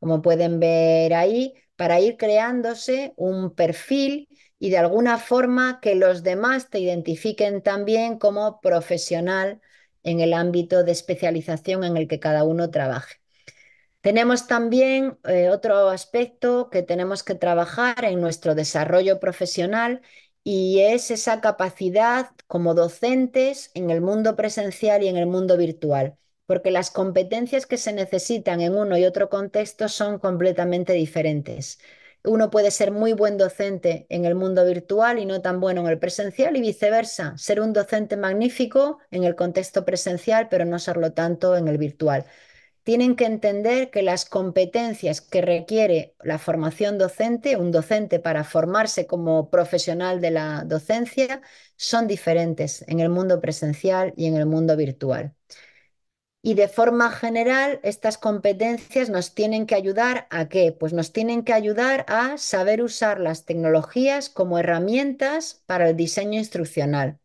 como pueden ver ahí, para ir creándose un perfil y de alguna forma que los demás te identifiquen también como profesional en el ámbito de especialización en el que cada uno trabaje. Tenemos también eh, otro aspecto que tenemos que trabajar en nuestro desarrollo profesional y es esa capacidad como docentes en el mundo presencial y en el mundo virtual, porque las competencias que se necesitan en uno y otro contexto son completamente diferentes uno puede ser muy buen docente en el mundo virtual y no tan bueno en el presencial y viceversa, ser un docente magnífico en el contexto presencial, pero no serlo tanto en el virtual. Tienen que entender que las competencias que requiere la formación docente, un docente para formarse como profesional de la docencia, son diferentes en el mundo presencial y en el mundo virtual. Y de forma general, estas competencias nos tienen que ayudar a qué? Pues nos tienen que ayudar a saber usar las tecnologías como herramientas para el diseño instruccional.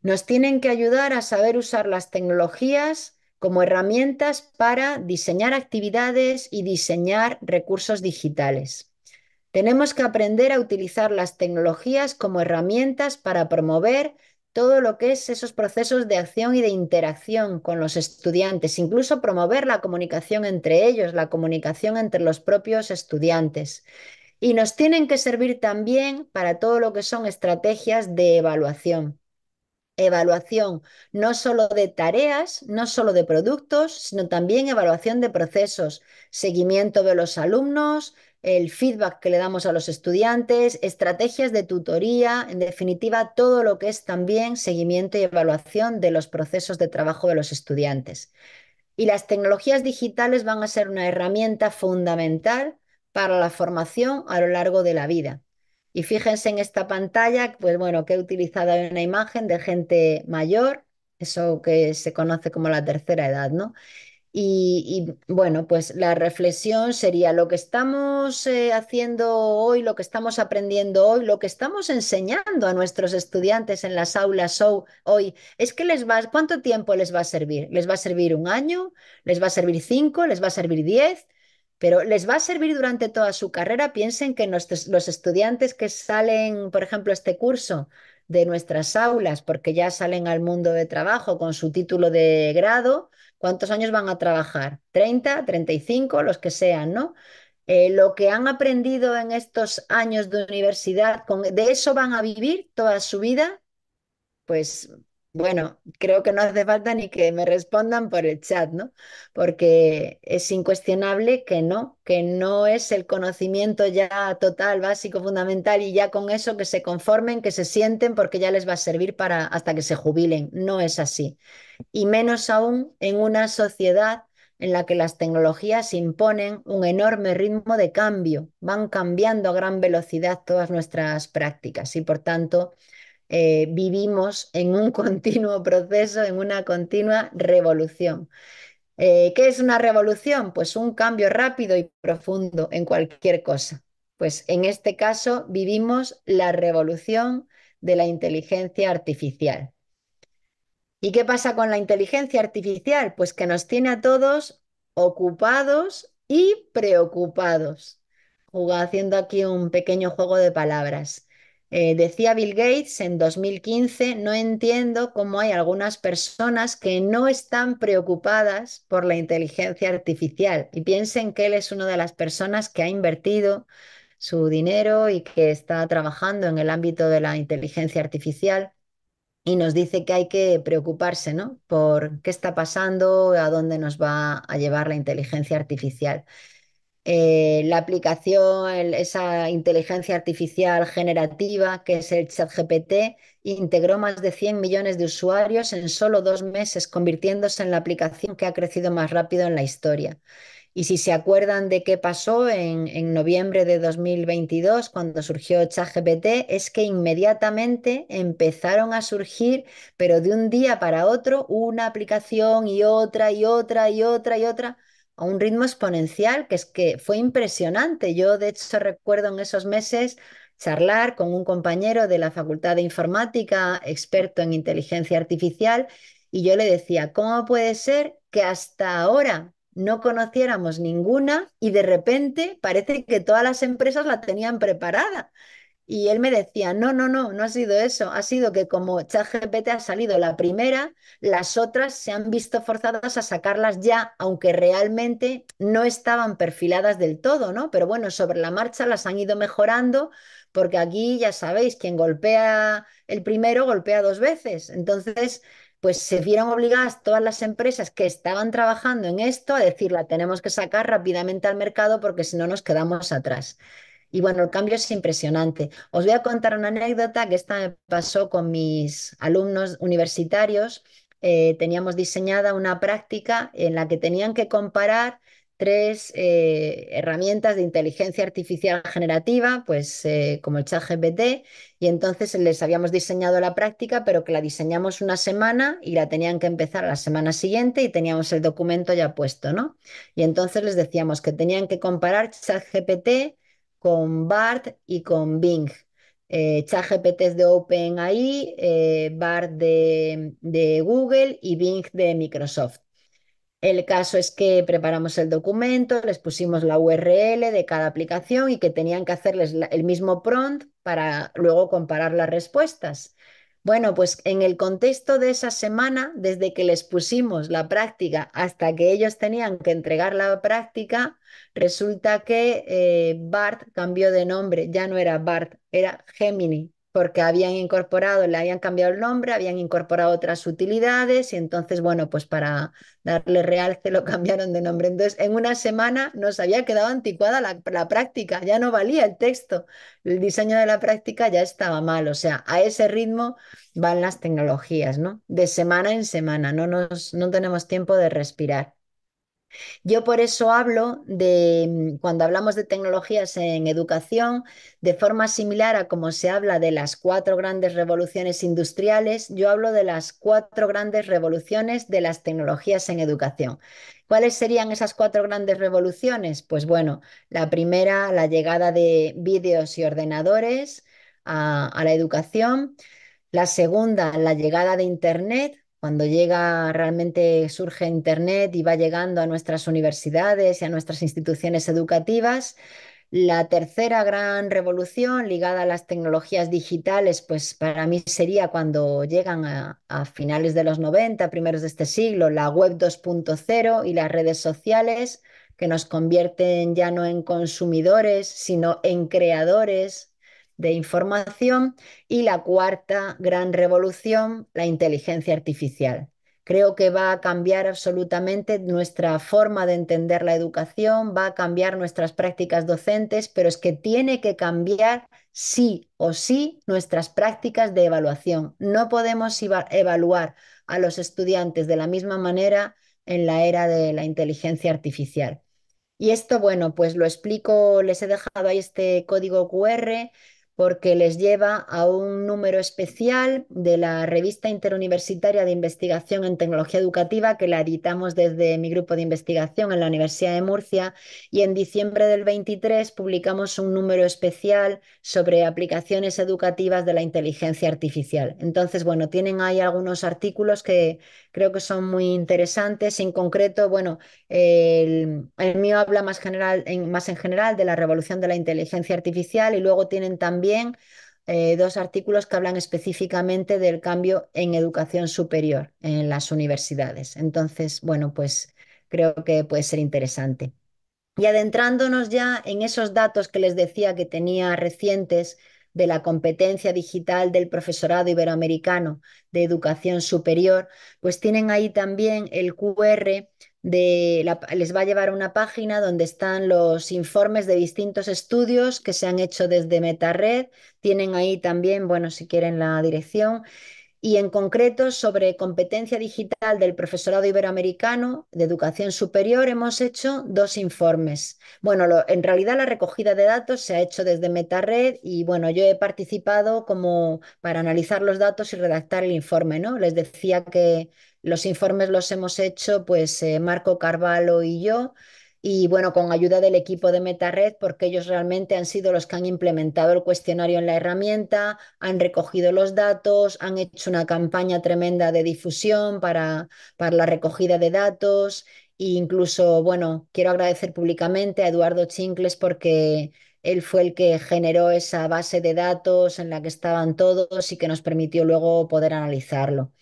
Nos tienen que ayudar a saber usar las tecnologías como herramientas para diseñar actividades y diseñar recursos digitales. Tenemos que aprender a utilizar las tecnologías como herramientas para promover todo lo que es esos procesos de acción y de interacción con los estudiantes, incluso promover la comunicación entre ellos, la comunicación entre los propios estudiantes. Y nos tienen que servir también para todo lo que son estrategias de evaluación. Evaluación no solo de tareas, no solo de productos, sino también evaluación de procesos, seguimiento de los alumnos, el feedback que le damos a los estudiantes, estrategias de tutoría, en definitiva, todo lo que es también seguimiento y evaluación de los procesos de trabajo de los estudiantes. Y las tecnologías digitales van a ser una herramienta fundamental para la formación a lo largo de la vida. Y fíjense en esta pantalla, pues bueno, que he utilizado una imagen de gente mayor, eso que se conoce como la tercera edad, ¿no? Y, bueno, pues la reflexión sería lo que estamos eh, haciendo hoy, lo que estamos aprendiendo hoy, lo que estamos enseñando a nuestros estudiantes en las aulas hoy, es que les va, ¿cuánto tiempo les va a servir? ¿Les va a servir un año? ¿Les va a servir cinco? ¿Les va a servir diez? Pero les va a servir durante toda su carrera. Piensen que los estudiantes que salen, por ejemplo, este curso, de nuestras aulas, porque ya salen al mundo de trabajo con su título de grado, ¿cuántos años van a trabajar? ¿30, 35, los que sean, ¿no? Eh, lo que han aprendido en estos años de universidad, con, ¿de eso van a vivir toda su vida? Pues bueno, creo que no hace falta ni que me respondan por el chat, ¿no? Porque es incuestionable que no, que no es el conocimiento ya total, básico, fundamental y ya con eso que se conformen, que se sienten porque ya les va a servir para hasta que se jubilen. No es así. Y menos aún en una sociedad en la que las tecnologías imponen un enorme ritmo de cambio, van cambiando a gran velocidad todas nuestras prácticas y por tanto eh, vivimos en un *laughs* continuo proceso, en una continua revolución. Eh, ¿Qué es una revolución? Pues un cambio rápido y profundo en cualquier cosa. Pues en este caso vivimos la revolución de la inteligencia artificial. ¿Y qué pasa con la inteligencia artificial? Pues que nos tiene a todos ocupados y preocupados. haciendo aquí un pequeño juego de palabras. Eh, decía Bill Gates en 2015, no entiendo cómo hay algunas personas que no están preocupadas por la inteligencia artificial y piensen que él es una de las personas que ha invertido su dinero y que está trabajando en el ámbito de la inteligencia artificial y nos dice que hay que preocuparse ¿no? por qué está pasando, a dónde nos va a llevar la inteligencia artificial. Eh, la aplicación, esa inteligencia artificial generativa que es el ChatGPT, integró más de 100 millones de usuarios en solo dos meses, convirtiéndose en la aplicación que ha crecido más rápido en la historia. Y si se acuerdan de qué pasó en, en noviembre de 2022, cuando surgió ChatGPT, es que inmediatamente empezaron a surgir, pero de un día para otro, una aplicación y otra y otra y otra y otra a un ritmo exponencial que es que fue impresionante. Yo, de hecho, recuerdo en esos meses charlar con un compañero de la Facultad de Informática, experto en inteligencia artificial, y yo le decía, ¿cómo puede ser que hasta ahora no conociéramos ninguna y de repente parece que todas las empresas la tenían preparada? Y él me decía, no, no, no, no ha sido eso, ha sido que como ChatGPT ha salido la primera, las otras se han visto forzadas a sacarlas ya, aunque realmente no estaban perfiladas del todo, ¿no? Pero bueno, sobre la marcha las han ido mejorando, porque aquí ya sabéis, quien golpea el primero golpea dos veces. Entonces, pues se vieron obligadas todas las empresas que estaban trabajando en esto a decir, la tenemos que sacar rápidamente al mercado porque si no nos quedamos atrás. Y bueno, el cambio es impresionante. Os voy a contar una anécdota que esta me pasó con mis alumnos universitarios. Eh, teníamos diseñada una práctica en la que tenían que comparar tres eh, herramientas de inteligencia artificial generativa, pues eh, como el ChatGPT, y entonces les habíamos diseñado la práctica, pero que la diseñamos una semana y la tenían que empezar la semana siguiente y teníamos el documento ya puesto, ¿no? Y entonces les decíamos que tenían que comparar ChatGPT con BART y con Bing. Eh, ChatGPT es de OpenAI, eh, BART de, de Google y Bing de Microsoft. El caso es que preparamos el documento, les pusimos la URL de cada aplicación y que tenían que hacerles el mismo prompt para luego comparar las respuestas. Bueno, pues en el contexto de esa semana, desde que les pusimos la práctica hasta que ellos tenían que entregar la práctica, resulta que eh, Bart cambió de nombre, ya no era Bart, era Gemini porque habían incorporado, le habían cambiado el nombre, habían incorporado otras utilidades y entonces, bueno, pues para darle realce lo *laughs* cambiaron de nombre. Entonces, en una semana nos había quedado anticuada la, práctica, ya no valía el texto, el diseño de la práctica ya estaba mal, o sea, a ese ritmo van las tecnologías, ¿no? De semana en semana, no, nos, no tenemos tiempo de respirar. Yo por eso hablo de, mm, cuando hablamos de tecnologías en educación, de forma similar a como se habla de las cuatro grandes revoluciones industriales, yo hablo de las cuatro grandes revoluciones de las tecnologías en educación. ¿Cuáles serían esas cuatro grandes revoluciones? Pues bueno, la primera, la llegada de vídeos y ordenadores a, a la educación. La segunda, la llegada de Internet, cuando llega realmente surge Internet y va llegando a nuestras universidades y a nuestras instituciones educativas, la tercera gran revolución ligada a las tecnologías digitales, pues para mí sería cuando llegan a, finales de los 90, primeros de este siglo, la web 2.0 y las redes sociales que nos convierten ya no en consumidores, sino en creadores de información y la cuarta gran revolución, la inteligencia artificial. Creo que va a cambiar absolutamente nuestra forma de entender la educación, va a cambiar nuestras prácticas docentes, pero es que tiene que cambiar sí o sí nuestras prácticas de evaluación. No podemos evaluar a los estudiantes de la misma manera en la era de la inteligencia artificial. Y esto, bueno, pues lo explico, les he dejado ahí este código QR porque les lleva a un número especial de la revista interuniversitaria de investigación en tecnología educativa que la editamos desde mi grupo de investigación en la Universidad de Murcia y en diciembre del 23 publicamos un número especial sobre aplicaciones educativas de la inteligencia artificial. Entonces, bueno, tienen ahí algunos artículos que creo que son muy interesantes. En concreto, bueno, el, mío habla más, general, en, más en general de la revolución de la inteligencia artificial y luego tienen también eh, dos artículos que hablan específicamente del cambio en educación superior en las universidades. Entonces, bueno, pues creo que puede ser interesante. Y adentrándonos ya en esos datos que les decía que tenía recientes de la competencia digital del profesorado iberoamericano de educación superior, pues tienen ahí también el QR les va a llevar a una página donde están los informes de distintos estudios que se han hecho desde MetaRed. Tienen ahí también, bueno, si quieren la dirección y en concreto sobre competencia digital del profesorado iberoamericano de educación superior hemos hecho dos informes. Bueno, en realidad la recogida de datos se ha hecho desde MetaRed y bueno, yo he participado como para analizar los datos y redactar el informe, ¿no? Les decía que los informes los hemos hecho pues eh, Marco Carvalho y yo y bueno, con ayuda del equipo de MetaRed, porque ellos realmente han sido los que han implementado el cuestionario en la herramienta, han recogido los datos, han hecho una campaña tremenda de difusión para, para la recogida de datos e incluso, bueno, quiero agradecer públicamente a Eduardo Chincles porque él fue el que generó esa base de datos en la que estaban todos y que nos permitió luego poder analizarlo.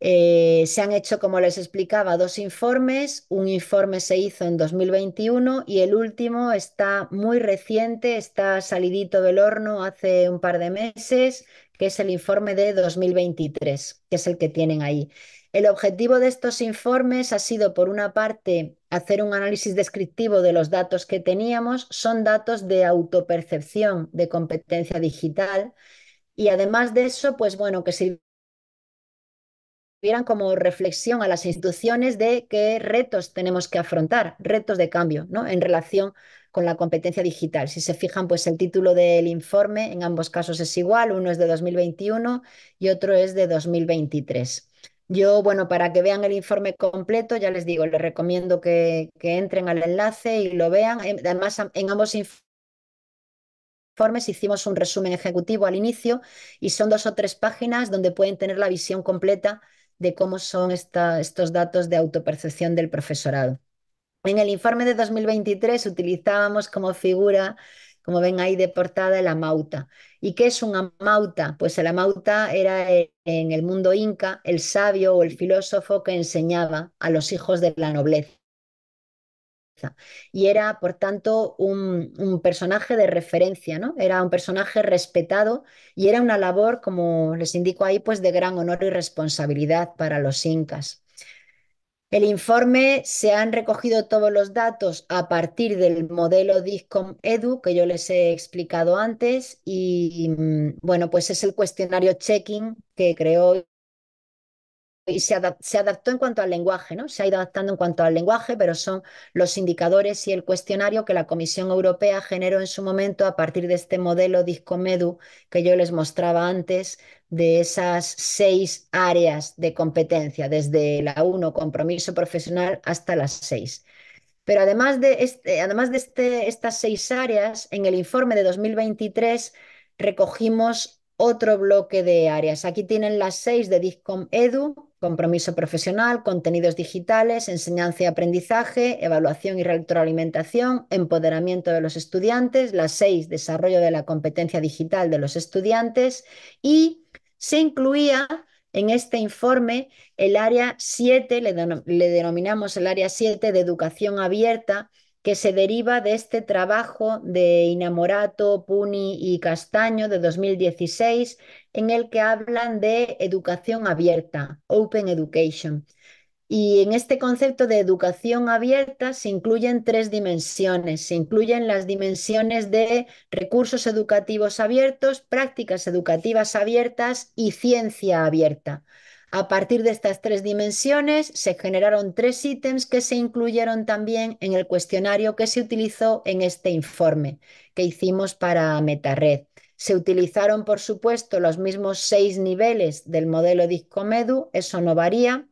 Eh, se han hecho, como les explicaba, dos informes. Un informe se hizo en 2021 y el último está muy reciente, está salidito del horno hace un par de meses, que es el informe de 2023, que es el que tienen ahí. El objetivo de estos informes ha sido, por una parte, hacer un análisis descriptivo de los datos que teníamos. Son datos de autopercepción de competencia digital. Y además de eso, pues bueno, que sirve vieran como reflexión a las instituciones de qué retos tenemos que afrontar, retos de cambio, ¿no? En relación con la competencia digital. Si se fijan, pues el título del informe en ambos casos es igual, uno es de 2021 y otro es de 2023. Yo, bueno, para que vean el informe completo, ya les digo, les recomiendo que entren al enlace y lo vean. Em, además, en ambos informes hicimos un resumen ejecutivo al inicio y son dos o tres páginas donde pueden tener la visión completa de cómo son estos datos de autopercepción del profesorado. En el informe de 2023 utilizábamos como figura, como ven ahí de portada, la mauta. ¿Y qué es un amauta? Pues el amauta era en el mundo inca el sabio o el filósofo que enseñaba a los hijos de la nobleza. Y era, por tanto, un, un personaje de referencia, ¿no? Era un personaje respetado y era una labor, como les indico ahí, pues de gran honor y responsabilidad para los incas. El informe se han recogido todos los datos a partir del modelo DISCOM EDU que yo les he explicado antes y mm, bueno, pues es el cuestionario checking que creó y se, adaptó en cuanto al lenguaje, ¿no? Se ha ido adaptando en cuanto al lenguaje, pero son los indicadores y el cuestionario que la Comisión Europea generó en su momento a partir de este modelo DISCOMEDU que yo les mostraba antes, de esas seis áreas de competencia, desde la 1, compromiso profesional, hasta las seis. Pero además de, este, además de este, estas seis áreas, en el informe de 2023 recogimos otro bloque de áreas. Aquí tienen las seis de DISCOM compromiso profesional, contenidos digitales, enseñanza y aprendizaje, evaluación y retroalimentación, empoderamiento de los estudiantes, la seis, desarrollo de la competencia digital de los estudiantes y se incluía en este informe el área 7, le, le denominamos el área 7 de educación abierta, que se deriva de este trabajo de Inamorato, Puni y Castaño de 2016, en el que hablan de educación abierta, Open Education. Y en este concepto de educación abierta se incluyen tres dimensiones. Se incluyen las dimensiones de recursos educativos abiertos, prácticas educativas abiertas y ciencia abierta. A partir de estas tres dimensiones se generaron tres ítems que se incluyeron también en el cuestionario que se utilizó en este informe que hicimos para MetaRed. Se utilizaron, por supuesto, los mismos seis niveles del modelo DISCOMEDU, eso no varía.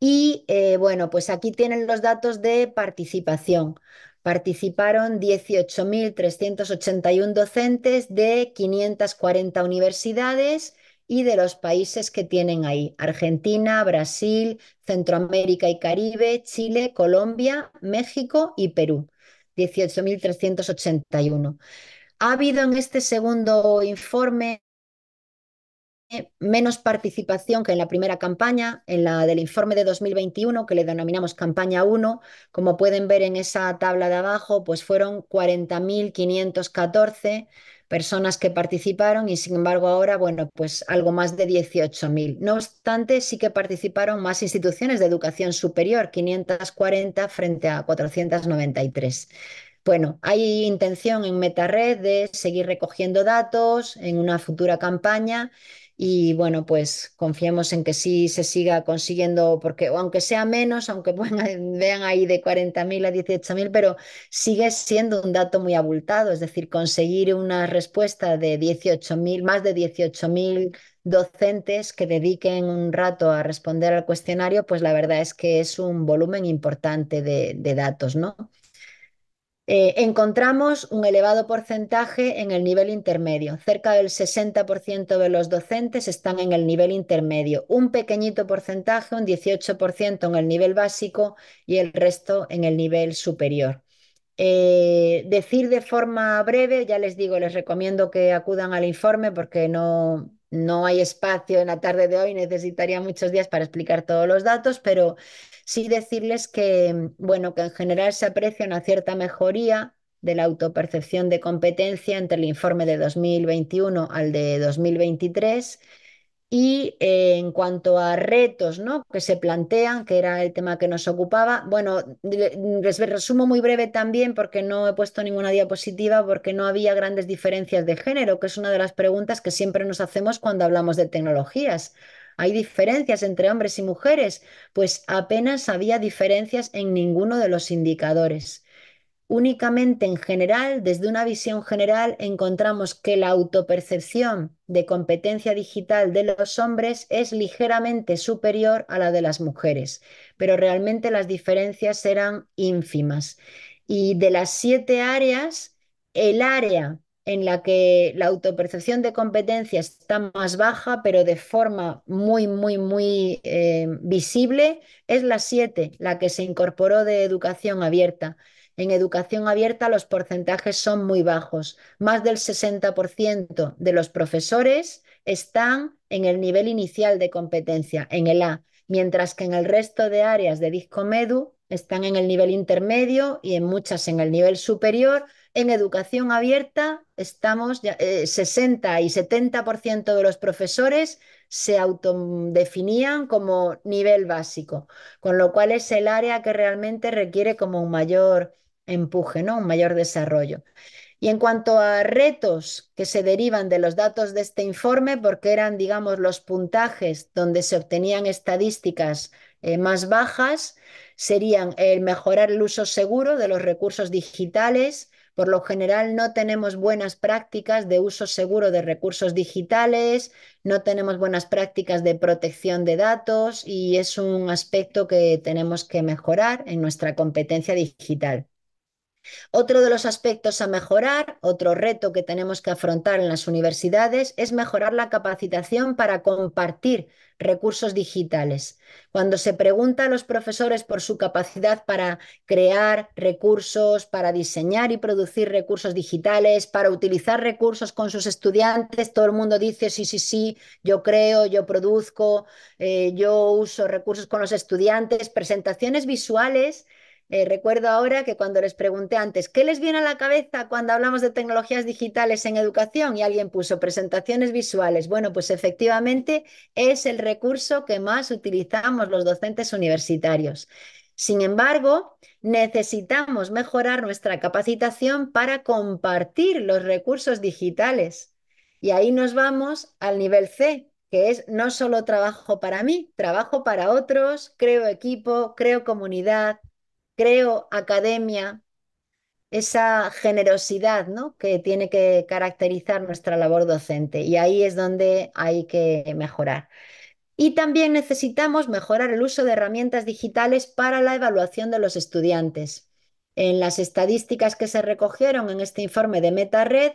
Y eh, bueno, pues aquí tienen los datos de participación participaron 18.381 docentes de 540 universidades y de los países que tienen ahí, Argentina, Brasil, Centroamérica y Caribe, Chile, Colombia, México y Perú, 18.381. Ha habido en este segundo informe menos participación que en la primera campaña, en la del informe de 2021, que le denominamos campaña 1. Como pueden ver en esa tabla de abajo, pues fueron 40.514 personas que participaron y sin embargo ahora, bueno, pues algo más de 18.000. No obstante, sí que participaron más instituciones de educación superior, 540 frente a 493. Bueno, hay intención en MetaRed de seguir recogiendo datos en una futura campaña y bueno, pues confiemos en que sí se siga consiguiendo, porque aunque sea menos, aunque *laughs* vean ahí de 40.000 a 18.000, pero sigue siendo un dato muy abultado. Es decir, conseguir una respuesta de 18.000, más de 18.000 docentes que dediquen un rato a responder al cuestionario, pues la verdad es que es un volumen importante de datos, ¿no? Eh, encontramos un elevado porcentaje en el nivel intermedio. Cerca del 60% de los docentes están en el nivel intermedio, un pequeñito porcentaje, un 18% en el nivel básico y el resto en el nivel superior. Eh, decir de forma breve, ya les digo, les recomiendo que acudan al informe porque no, no hay espacio en la tarde de hoy, necesitaría muchos días para explicar todos los datos, pero Sí decirles que, bueno, que en general se aprecia una cierta mejoría de la autopercepción de competencia entre el informe de 2021 al de 2023. Y eh, en cuanto a retos ¿no? que se plantean, que era el tema que nos ocupaba, bueno, les resumo muy breve también porque no he puesto ninguna diapositiva porque no había grandes diferencias de género, que es una de las preguntas que siempre nos hacemos cuando hablamos de tecnologías. ¿Hay diferencias entre hombres y mujeres? Pues apenas había diferencias en ninguno de los indicadores. Únicamente en general, desde una visión general, encontramos que la autopercepción de competencia digital de los hombres es ligeramente superior a la de las mujeres, pero realmente las diferencias eran ínfimas. Y de las siete áreas, el área en la que la autopercepción de competencia está más baja, pero de forma muy, muy, muy eh, visible, es la 7, la que se incorporó de educación abierta. En educación abierta los porcentajes son muy bajos. Más del 60% de los profesores están en el nivel inicial de competencia, en el A, mientras que en el resto de áreas de Discomedu están en el nivel intermedio y en muchas en el nivel superior, en educación abierta estamos 60 eh, y 70% de los profesores se autodefinían como nivel básico, con lo cual es el área que realmente requiere como un mayor empuje, ¿no? un mayor desarrollo. Y en cuanto a retos que se derivan de los datos de este informe, porque eran, digamos, los puntajes donde se obtenían estadísticas eh, más bajas, serían el mejorar el uso seguro de los recursos digitales, por lo general no tenemos buenas prácticas de uso seguro de recursos digitales, no tenemos buenas prácticas de protección de datos y es un aspecto que tenemos que mejorar en nuestra competencia digital. Otro de los aspectos a mejorar, otro reto que tenemos que afrontar en las universidades es mejorar la capacitación para compartir recursos digitales. Cuando se pregunta a los profesores por su capacidad para crear recursos, para diseñar y producir recursos digitales, para utilizar recursos con sus estudiantes, todo el mundo dice, sí, sí, sí, yo creo, yo produzco, eh, yo uso recursos con los estudiantes, presentaciones visuales eh, recuerdo ahora que cuando les pregunté antes, ¿qué les viene a la cabeza cuando hablamos de tecnologías digitales en educación? Y alguien puso presentaciones visuales. Bueno, pues efectivamente es el recurso que más utilizamos los docentes universitarios. Sin embargo, necesitamos mejorar nuestra capacitación para compartir los recursos digitales. Y ahí nos vamos al nivel C, que es no solo trabajo para mí, trabajo para otros, creo equipo, creo comunidad, creo, academia, esa generosidad ¿no? que tiene que caracterizar nuestra labor docente y ahí es donde hay que mejorar. Y también necesitamos mejorar el uso de herramientas digitales para la evaluación de los estudiantes. En las estadísticas que se recogieron en este informe de MetaRed,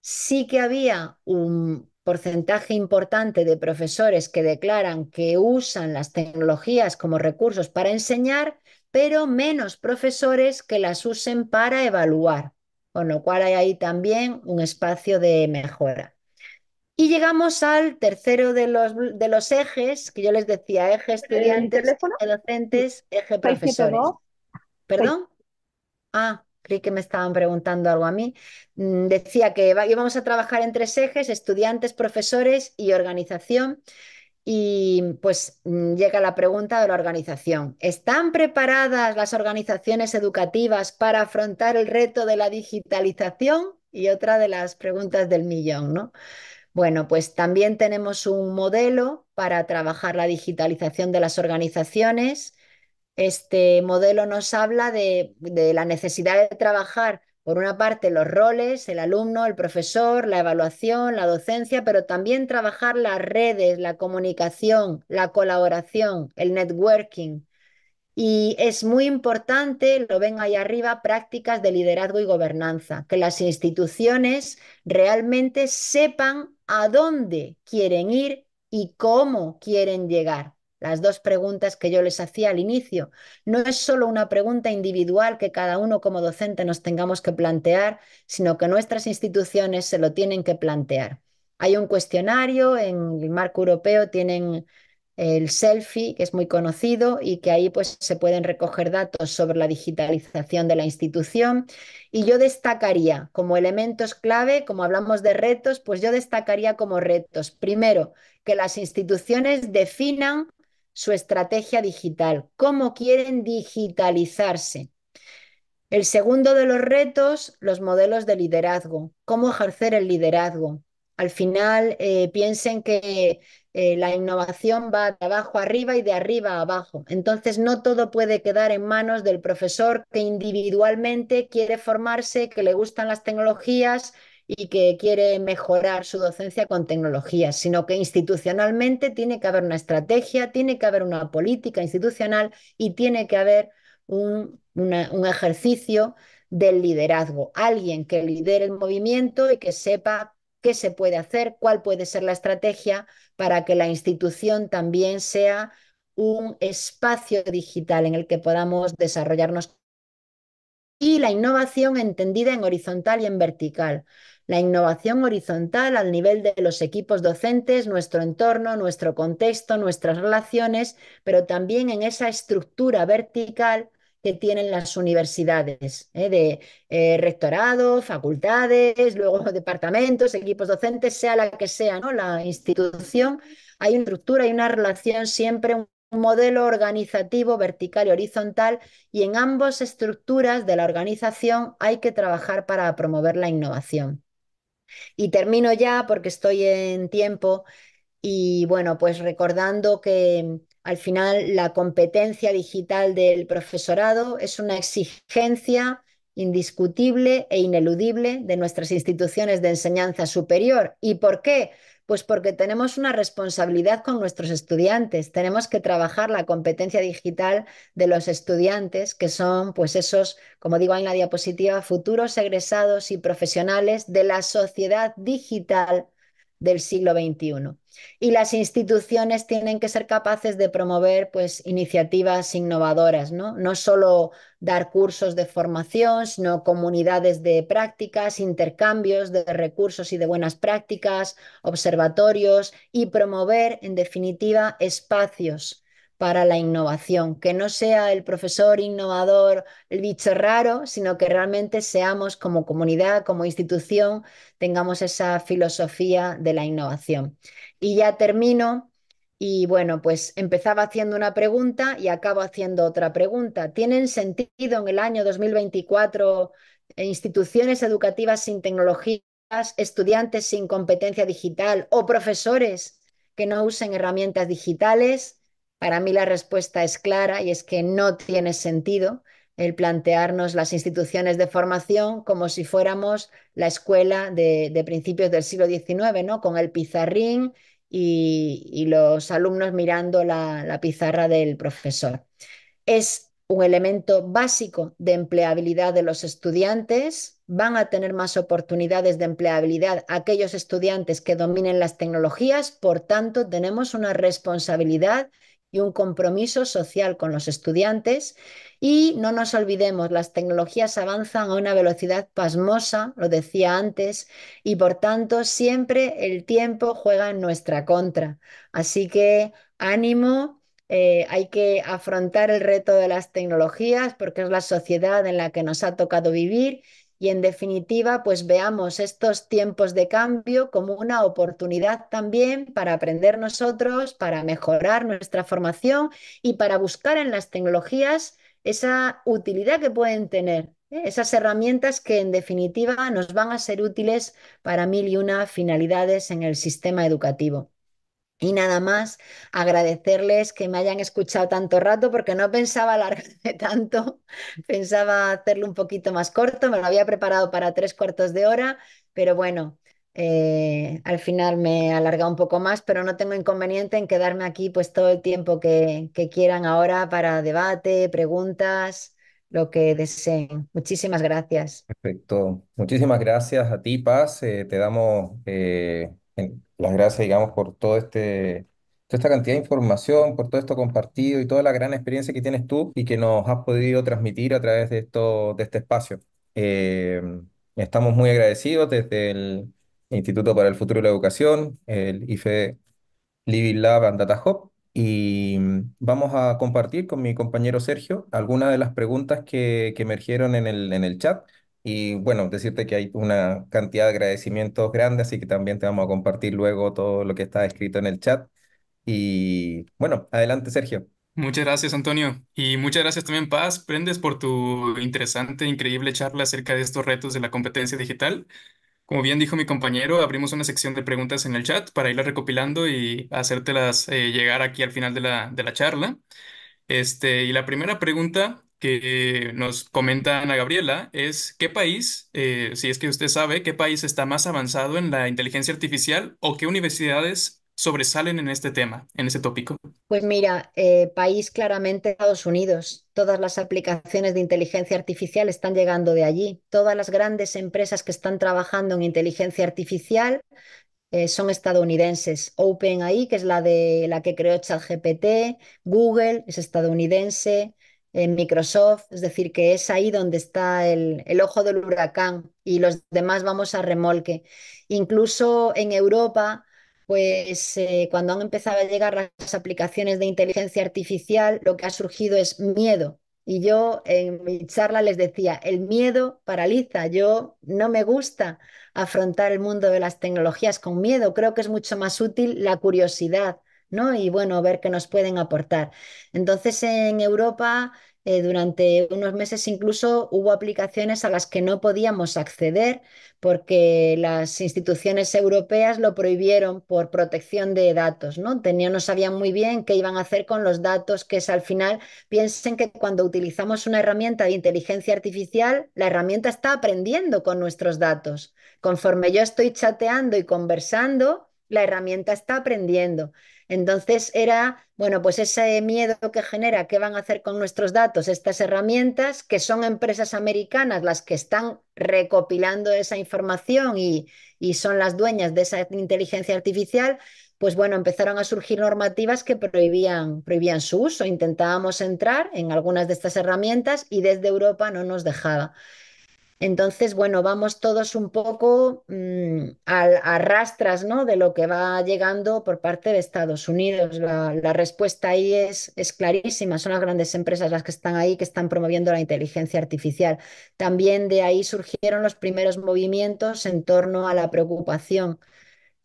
sí que había un porcentaje importante de profesores que declaran que usan las tecnologías como recursos para enseñar, pero menos profesores que las usen para evaluar, con lo cual hay ahí también un espacio de mejora. Y llegamos al tercero de los, de los ejes, que yo les decía, eje estudiantes, docentes, eje profesores. ¿Perdón? Ah, creí que me estaban preguntando algo a mí. Mm, decía que íbamos a trabajar en tres ejes, estudiantes, profesores y organización. Y pues mm, llega la pregunta de la organización. ¿Están preparadas las organizaciones educativas para afrontar el reto de la digitalización? Y otra de las preguntas del millón, ¿no? Bueno, pues también tenemos un modelo para trabajar la digitalización de las organizaciones. Este modelo nos habla de, de la necesidad de trabajar por una parte, los roles, el alumno, el profesor, la evaluación, la docencia, pero también trabajar las redes, la comunicación, la colaboración, el networking. Y es muy importante, lo ven ahí arriba, prácticas de liderazgo y gobernanza, que las instituciones realmente sepan a dónde quieren ir y cómo quieren llegar las dos preguntas que yo les hacía al inicio. No es solo una pregunta individual que cada uno como docente nos tengamos que plantear, sino que nuestras instituciones se lo tienen que plantear. Hay un cuestionario en el marco europeo, tienen el selfie, que es muy conocido, y que ahí pues, se pueden recoger datos sobre la digitalización de la institución. Y yo destacaría como elementos clave, como hablamos de retos, pues yo destacaría como retos, primero, que las instituciones definan su estrategia digital, cómo quieren digitalizarse. El segundo de los retos, los modelos de liderazgo, cómo ejercer el liderazgo. Al final, eh, piensen que eh, la innovación va de abajo arriba y de arriba a abajo. Entonces, no todo puede quedar en manos del profesor que individualmente quiere formarse, que le gustan las tecnologías, y que quiere mejorar su docencia con tecnologías, sino que institucionalmente tiene que haber una estrategia, tiene que haber una política institucional y tiene que haber un, un ejercicio del liderazgo, alguien que lidere el movimiento y que sepa qué se puede hacer, cuál puede ser la estrategia para que la institución también sea un espacio digital en el que podamos desarrollarnos. Y la innovación entendida en horizontal y en vertical. La innovación horizontal al nivel de los equipos docentes, nuestro entorno, nuestro contexto, nuestras relaciones, pero también en esa estructura vertical que tienen las universidades, ¿eh? de eh, rectorado, facultades, luego *laughs* departamentos, equipos docentes, sea la que sea ¿no? la institución, hay una estructura, y una relación siempre, un modelo organizativo vertical y horizontal, y en ambas estructuras de la organización hay que trabajar para promover la innovación. Y termino ya porque estoy en tiempo y bueno, pues recordando que mm, al final la competencia digital del profesorado es una exigencia indiscutible e ineludible de nuestras instituciones de enseñanza superior. ¿Y por qué? Pues porque tenemos una responsabilidad con nuestros estudiantes, tenemos que trabajar la competencia digital de los estudiantes, que son pues esos, como digo en la diapositiva, futuros egresados y profesionales de la sociedad digital del siglo XXI. Y las instituciones tienen que ser capaces de promover pues, iniciativas innovadoras, ¿no? no solo dar cursos de formación, sino comunidades de prácticas, intercambios de recursos y de buenas prácticas, observatorios y promover, en definitiva, espacios para la innovación, que no sea el profesor innovador, el bicho raro, sino que realmente seamos como comunidad, como institución, tengamos esa filosofía de la innovación. Y ya termino. Y bueno, pues empezaba haciendo una pregunta y acabo haciendo otra pregunta. ¿Tienen sentido en el año 2024 instituciones educativas sin tecnologías, estudiantes sin competencia digital o profesores que no usen herramientas digitales? Para mí la respuesta es clara y es que no tiene sentido el plantearnos las instituciones de formación como si fuéramos la escuela de, principios del siglo XIX, ¿no? con el pizarrín y, los alumnos mirando la pizarra del profesor. Es un elemento básico de empleabilidad de los estudiantes. Van a tener más oportunidades de empleabilidad aquellos estudiantes que dominen las tecnologías. Por tanto, tenemos una responsabilidad y un compromiso social con los estudiantes. Y no nos olvidemos, las tecnologías avanzan a una velocidad pasmosa, lo decía antes, y por tanto siempre el tiempo juega en nuestra contra. Así que ánimo, eh, hay que afrontar el reto de las tecnologías porque es la sociedad en la que nos ha tocado vivir y en definitiva, pues veamos estos tiempos de cambio como una oportunidad también para aprender nosotros, para mejorar nuestra formación y para buscar en las tecnologías esa utilidad que pueden tener, ¿eh? esas herramientas que en definitiva nos van a ser útiles para mil y una finalidades en el sistema educativo. Y nada más, agradecerles que me hayan escuchado tanto rato porque no pensaba alargarme *laughs* tanto, pensaba hacerlo un poquito más corto, me lo había preparado para tres cuartos de hora, pero bueno, eh, al final me he alargado un poco más, pero no tengo inconveniente en quedarme aquí pues todo el tiempo que, quieran ahora para debate, preguntas, lo que deseen. Muchísimas gracias. Perfecto. Muchísimas gracias a ti, Paz. Eh, te damos... Eh, las gracias, digamos, por todo este, toda esta cantidad de información, por todo esto compartido y toda la gran experiencia que tienes tú y que nos has podido transmitir a través de esto, de este espacio. Eh, estamos muy agradecidos desde el Instituto para el Futuro de la Educación, el IFE Living Lab and Data Hub, y vamos a compartir con mi compañero Sergio algunas de las preguntas que, emergieron en el, en el chat y bueno, decirte que hay una cantidad de agradecimientos grandes, así que también te vamos a compartir luego todo lo que está escrito en el chat. Y bueno, adelante, Sergio. Muchas gracias, Antonio. Y muchas gracias también, Paz Prendes, por tu interesante, increíble charla acerca de estos retos de la competencia digital. Como bien dijo mi compañero, abrimos una sección de preguntas en el chat para irlas recopilando y hacértelas eh, llegar aquí al final de la, de la charla. Este, y la primera pregunta que nos comenta Ana Gabriela es qué país, eh, si es que usted sabe, qué país está más avanzado en la inteligencia artificial o qué universidades sobresalen en este tema, en ese tópico. Pues mira, eh, país claramente Estados Unidos. Todas las aplicaciones de inteligencia artificial están llegando de allí. Todas las grandes empresas que están trabajando en inteligencia artificial eh, son estadounidenses. OpenAI, que es la de la que creó ChatGPT, Google es estadounidense, en Microsoft, es decir, que es ahí donde está el, ojo del huracán y los demás vamos a remolque. Incluso en Europa, pues eh, cuando han empezado a llegar las aplicaciones de inteligencia artificial, lo que ha surgido es miedo. Y yo en mi charla les decía, el miedo paraliza, yo no me gusta afrontar el mundo de las tecnologías con miedo, creo que es mucho más útil la curiosidad y bueno, ver qué nos pueden aportar. Entonces, en Europa, eh, durante unos meses incluso hubo aplicaciones a las que no podíamos acceder porque las instituciones europeas lo prohibieron por protección de datos, ¿no? no sabían muy bien qué iban a hacer con los datos, que es al final, piensen que cuando utilizamos una herramienta de inteligencia artificial, la herramienta está aprendiendo con nuestros datos. Conforme yo estoy chateando y conversando, la herramienta está aprendiendo. Entonces era, bueno, pues ese miedo que genera, ¿qué van a hacer con nuestros datos estas herramientas? Que son empresas americanas las que están recopilando esa información y, son las dueñas de esa inteligencia artificial, pues bueno, empezaron a surgir normativas que prohibían, prohibían su uso. Intentábamos entrar en algunas de estas herramientas y desde Europa no nos dejaba. Entonces, bueno, vamos todos un poco mm, a, rastras ¿no? de lo que va llegando por parte de Estados Unidos. La, respuesta ahí es, es, clarísima. Son las grandes empresas las que están ahí, que están promoviendo la inteligencia artificial. También de ahí surgieron los primeros movimientos en torno a la preocupación.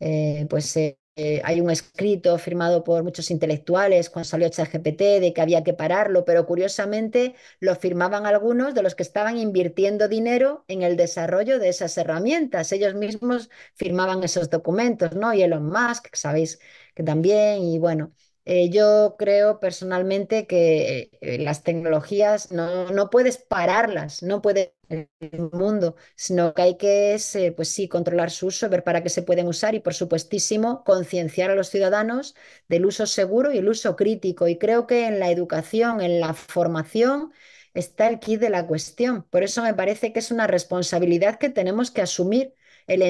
Eh, pues eh, eh, hay un escrito firmado por muchos intelectuales cuando salió ChatGPT de que había que pararlo, pero curiosamente lo firmaban algunos de los que estaban invirtiendo dinero en el desarrollo de esas herramientas. Ellos mismos firmaban esos documentos, ¿no? Y Elon Musk, sabéis que también, y bueno. Eh, yo creo personalmente que eh, las tecnologías no, puedes pararlas, no puedes el mundo, sino que hay que, eh, pues sí, controlar su uso, ver para qué se pueden usar y, por supuestísimo, concienciar a los ciudadanos del uso seguro y el uso crítico. Y creo que en la educación, en la formación, está el kit de la cuestión. Por eso me parece que es una responsabilidad que tenemos que asumir el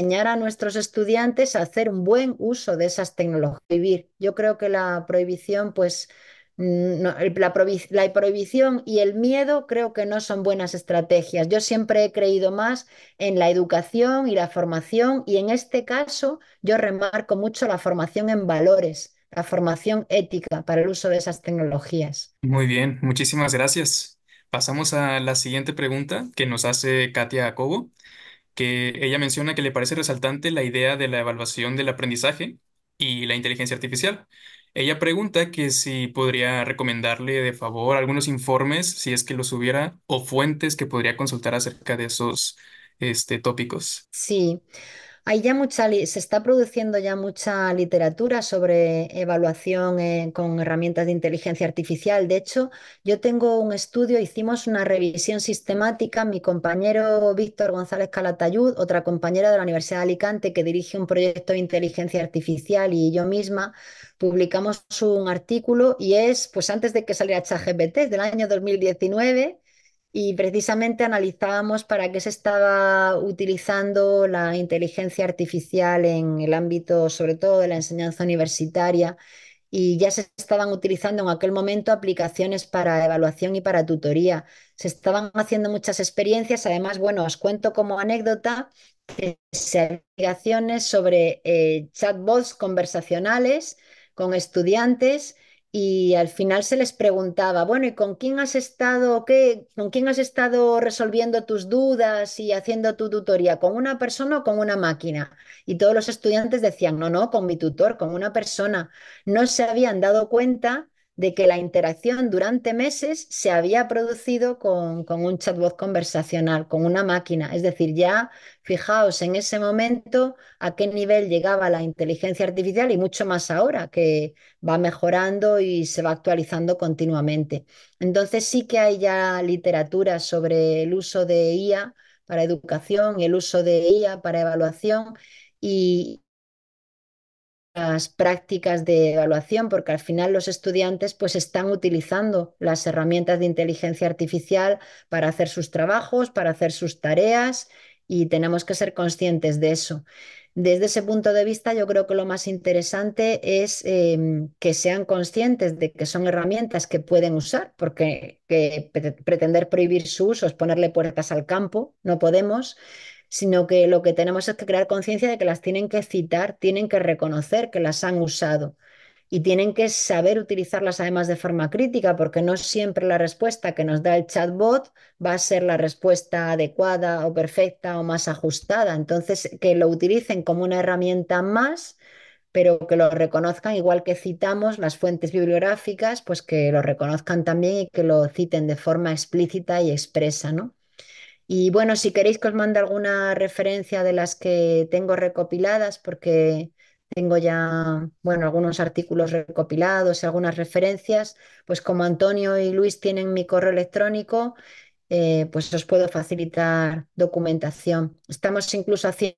enseñar a nuestros estudiantes a hacer un buen uso de esas tecnologías. Vivir. Yo creo que la prohibición, pues, mm, la, la, prohibición y el miedo creo que no son buenas estrategias. Yo siempre he creído más en la educación y la formación y en este caso yo remarco mucho la formación en valores, la formación ética para el uso de esas tecnologías. Muy bien, muchísimas gracias. Pasamos a la siguiente pregunta que nos hace Katia Acobo que ella menciona que le parece resaltante la idea de la evaluación del aprendizaje y la inteligencia artificial. Ella pregunta que si podría recomendarle de favor algunos informes, si es que los hubiera, o fuentes que podría consultar acerca de esos este, tópicos. Sí. Hay ya mucha, se está produciendo ya mucha literatura sobre evaluación eh, con herramientas de inteligencia artificial. De hecho, yo tengo un estudio, hicimos una revisión sistemática, mi compañero Víctor González Calatayud, otra compañera de la Universidad de Alicante que dirige un proyecto de inteligencia artificial y yo misma publicamos un artículo y es, pues antes de que saliera ChatGPT, del año 2019 y precisamente analizábamos para qué se estaba utilizando la inteligencia artificial en el ámbito, sobre todo, de la enseñanza universitaria y ya se estaban utilizando en aquel momento aplicaciones para evaluación y para tutoría. Se estaban haciendo muchas experiencias, además, bueno, os cuento como anécdota que se aplicaciones sobre eh, chatbots conversacionales con estudiantes y al final se les preguntaba, bueno, ¿y con quién has estado, qué, con quién has estado resolviendo tus dudas y haciendo tu tutoría? ¿Con una persona o con una máquina? Y todos los estudiantes decían, no, no, con mi tutor, con una persona. No se habían dado cuenta de que la interacción durante meses se había producido con, un chatbot conversacional, con una máquina. Es decir, ya fijaos en ese momento a qué nivel llegaba la inteligencia artificial y mucho más ahora que va mejorando y se va actualizando continuamente. Entonces sí que hay ya literatura sobre el uso de IA para educación el uso de IA para evaluación. Y, las prácticas de evaluación, porque al final los estudiantes pues están utilizando las herramientas de inteligencia artificial para hacer sus trabajos, para hacer sus tareas y tenemos que ser conscientes de eso. Desde ese punto de vista, yo creo que lo más interesante es em, que sean conscientes de que son herramientas que pueden usar, porque pretender prohibir sus usos, es ponerle puertas al campo, no podemos sino que lo que tenemos es que crear conciencia de que las tienen que citar, tienen que reconocer que las han usado y tienen que saber utilizarlas además de forma crítica, porque no siempre la respuesta que nos da el chatbot va a ser la respuesta adecuada o perfecta o más ajustada. Entonces, que lo utilicen como una herramienta más pero que lo reconozcan, igual que citamos las fuentes bibliográficas, pues que lo reconozcan también y que lo citen de forma explícita y expresa, ¿no? Y bueno, si queréis que os mande alguna referencia de las que tengo recopiladas, porque tengo ya, bueno, algunos artículos recopilados y algunas referencias, pues como Antonio y Luis tienen mi correo electrónico, eh, pues os puedo facilitar documentación. Estamos incluso haciendo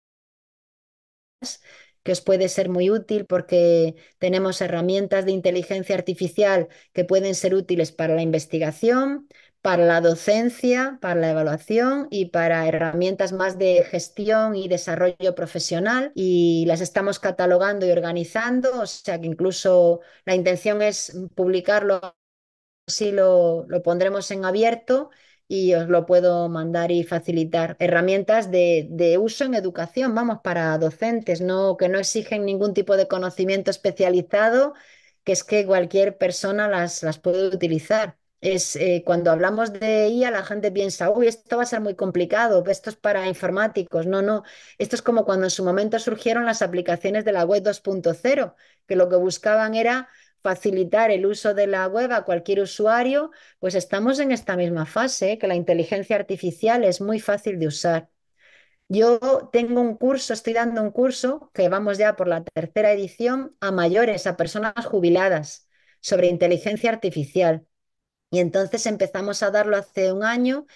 que os puede ser muy útil porque tenemos herramientas de inteligencia artificial que pueden ser útiles para la investigación, para la docencia, para la evaluación y para herramientas más de gestión y desarrollo profesional y las estamos catalogando y organizando, o sea que incluso la intención es publicarlo, así lo, pondremos en abierto y os lo puedo mandar y facilitar. Herramientas de, uso en educación, vamos, para docentes, no, que no exigen ningún tipo de conocimiento especializado, que es que cualquier persona las, las puede utilizar. Es, eh, cuando hablamos de IA, la gente piensa, uy, esto va a ser muy complicado, esto es para informáticos. No, no, esto es como cuando en su momento surgieron las aplicaciones de la web 2.0, que lo que buscaban era facilitar el uso de la web a cualquier usuario, pues estamos en esta misma fase, ¿eh? que la inteligencia artificial es muy fácil de usar. Yo tengo un curso, estoy dando un curso que vamos ya por la tercera edición a mayores, a personas jubiladas sobre inteligencia artificial. Y entonces empezamos a darlo hace un año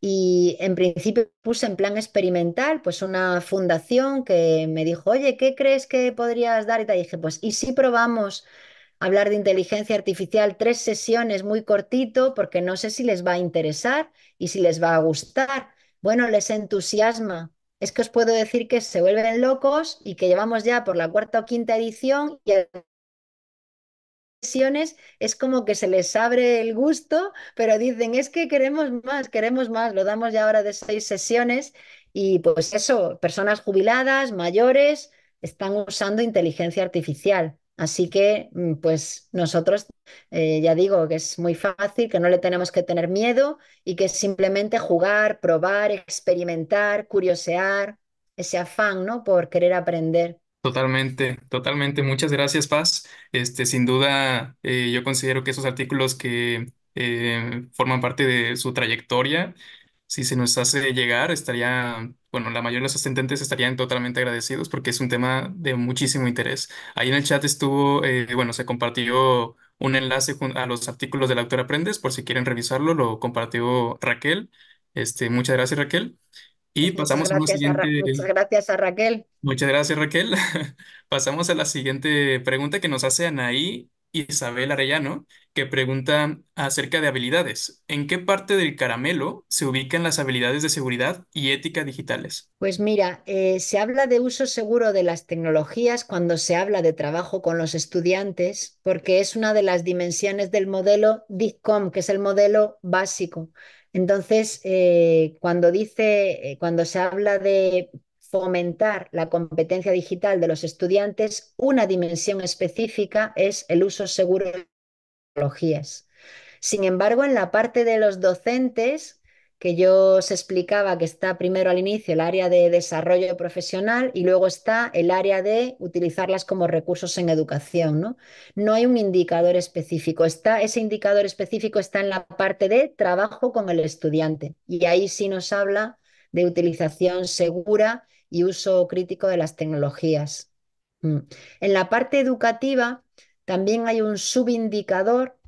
y en principio puse en plan experimental, pues una fundación que me dijo, oye, ¿qué crees que podrías dar? Y te dije, pues, ¿y si probamos hablar de inteligencia artificial tres sesiones muy cortito? Porque no sé si les va a interesar y si les va a gustar. Bueno, les entusiasma. Es que os puedo decir que se vuelven locos y que llevamos ya por la cuarta o quinta edición y sesiones es como que se les abre el gusto, pero dicen, es que queremos más, queremos más, lo damos ya ahora de seis sesiones y pues eso, personas jubiladas, mayores, están usando inteligencia artificial. Así que, mm, pues nosotros, eh, ya digo que es muy fácil, que no le tenemos que tener miedo y que simplemente jugar, probar, experimentar, curiosear, ese afán, ¿no? Por querer aprender. Totalmente, totalmente. Muchas gracias, Paz. Este, sin duda, eh, yo considero que esos artículos que eh, forman parte de su trayectoria, si se nos hace llegar, estaría, bueno, la mayoría de los asistentes estarían totalmente agradecidos porque es un tema de muchísimo interés. Ahí en el chat estuvo, eh, bueno, se compartió un enlace a los artículos del autor Aprendes, por si quieren revisarlo, lo compartió Raquel. Este, muchas gracias, Raquel. Pues y pasamos a la siguiente a muchas gracias a Raquel. Muchas gracias, Raquel. *laughs* Pasamos a la siguiente pregunta que nos hace Anaí Isabel Arellano, que pregunta acerca de habilidades. ¿En qué parte del caramelo se ubican las habilidades de seguridad y ética digitales? Pues mira, eh, se habla de uso seguro de las tecnologías cuando se habla de trabajo con los estudiantes, porque es una de las dimensiones del modelo DICOM, que es el modelo básico entonces, eh, cuando dice, eh, cuando se habla de fomentar la competencia digital de los estudiantes, una dimensión específica es el uso seguro de tecnologías. Sin embargo, en la parte de los docentes, que yo os explicaba que está primero al inicio el área de desarrollo profesional y luego está el área de utilizarlas como recursos en educación. No, no hay un indicador específico. Está, ese indicador específico está en la parte de trabajo con el estudiante y ahí sí nos habla de utilización segura y uso crítico de las tecnologías. Mm. En la parte educativa también hay un subindicador,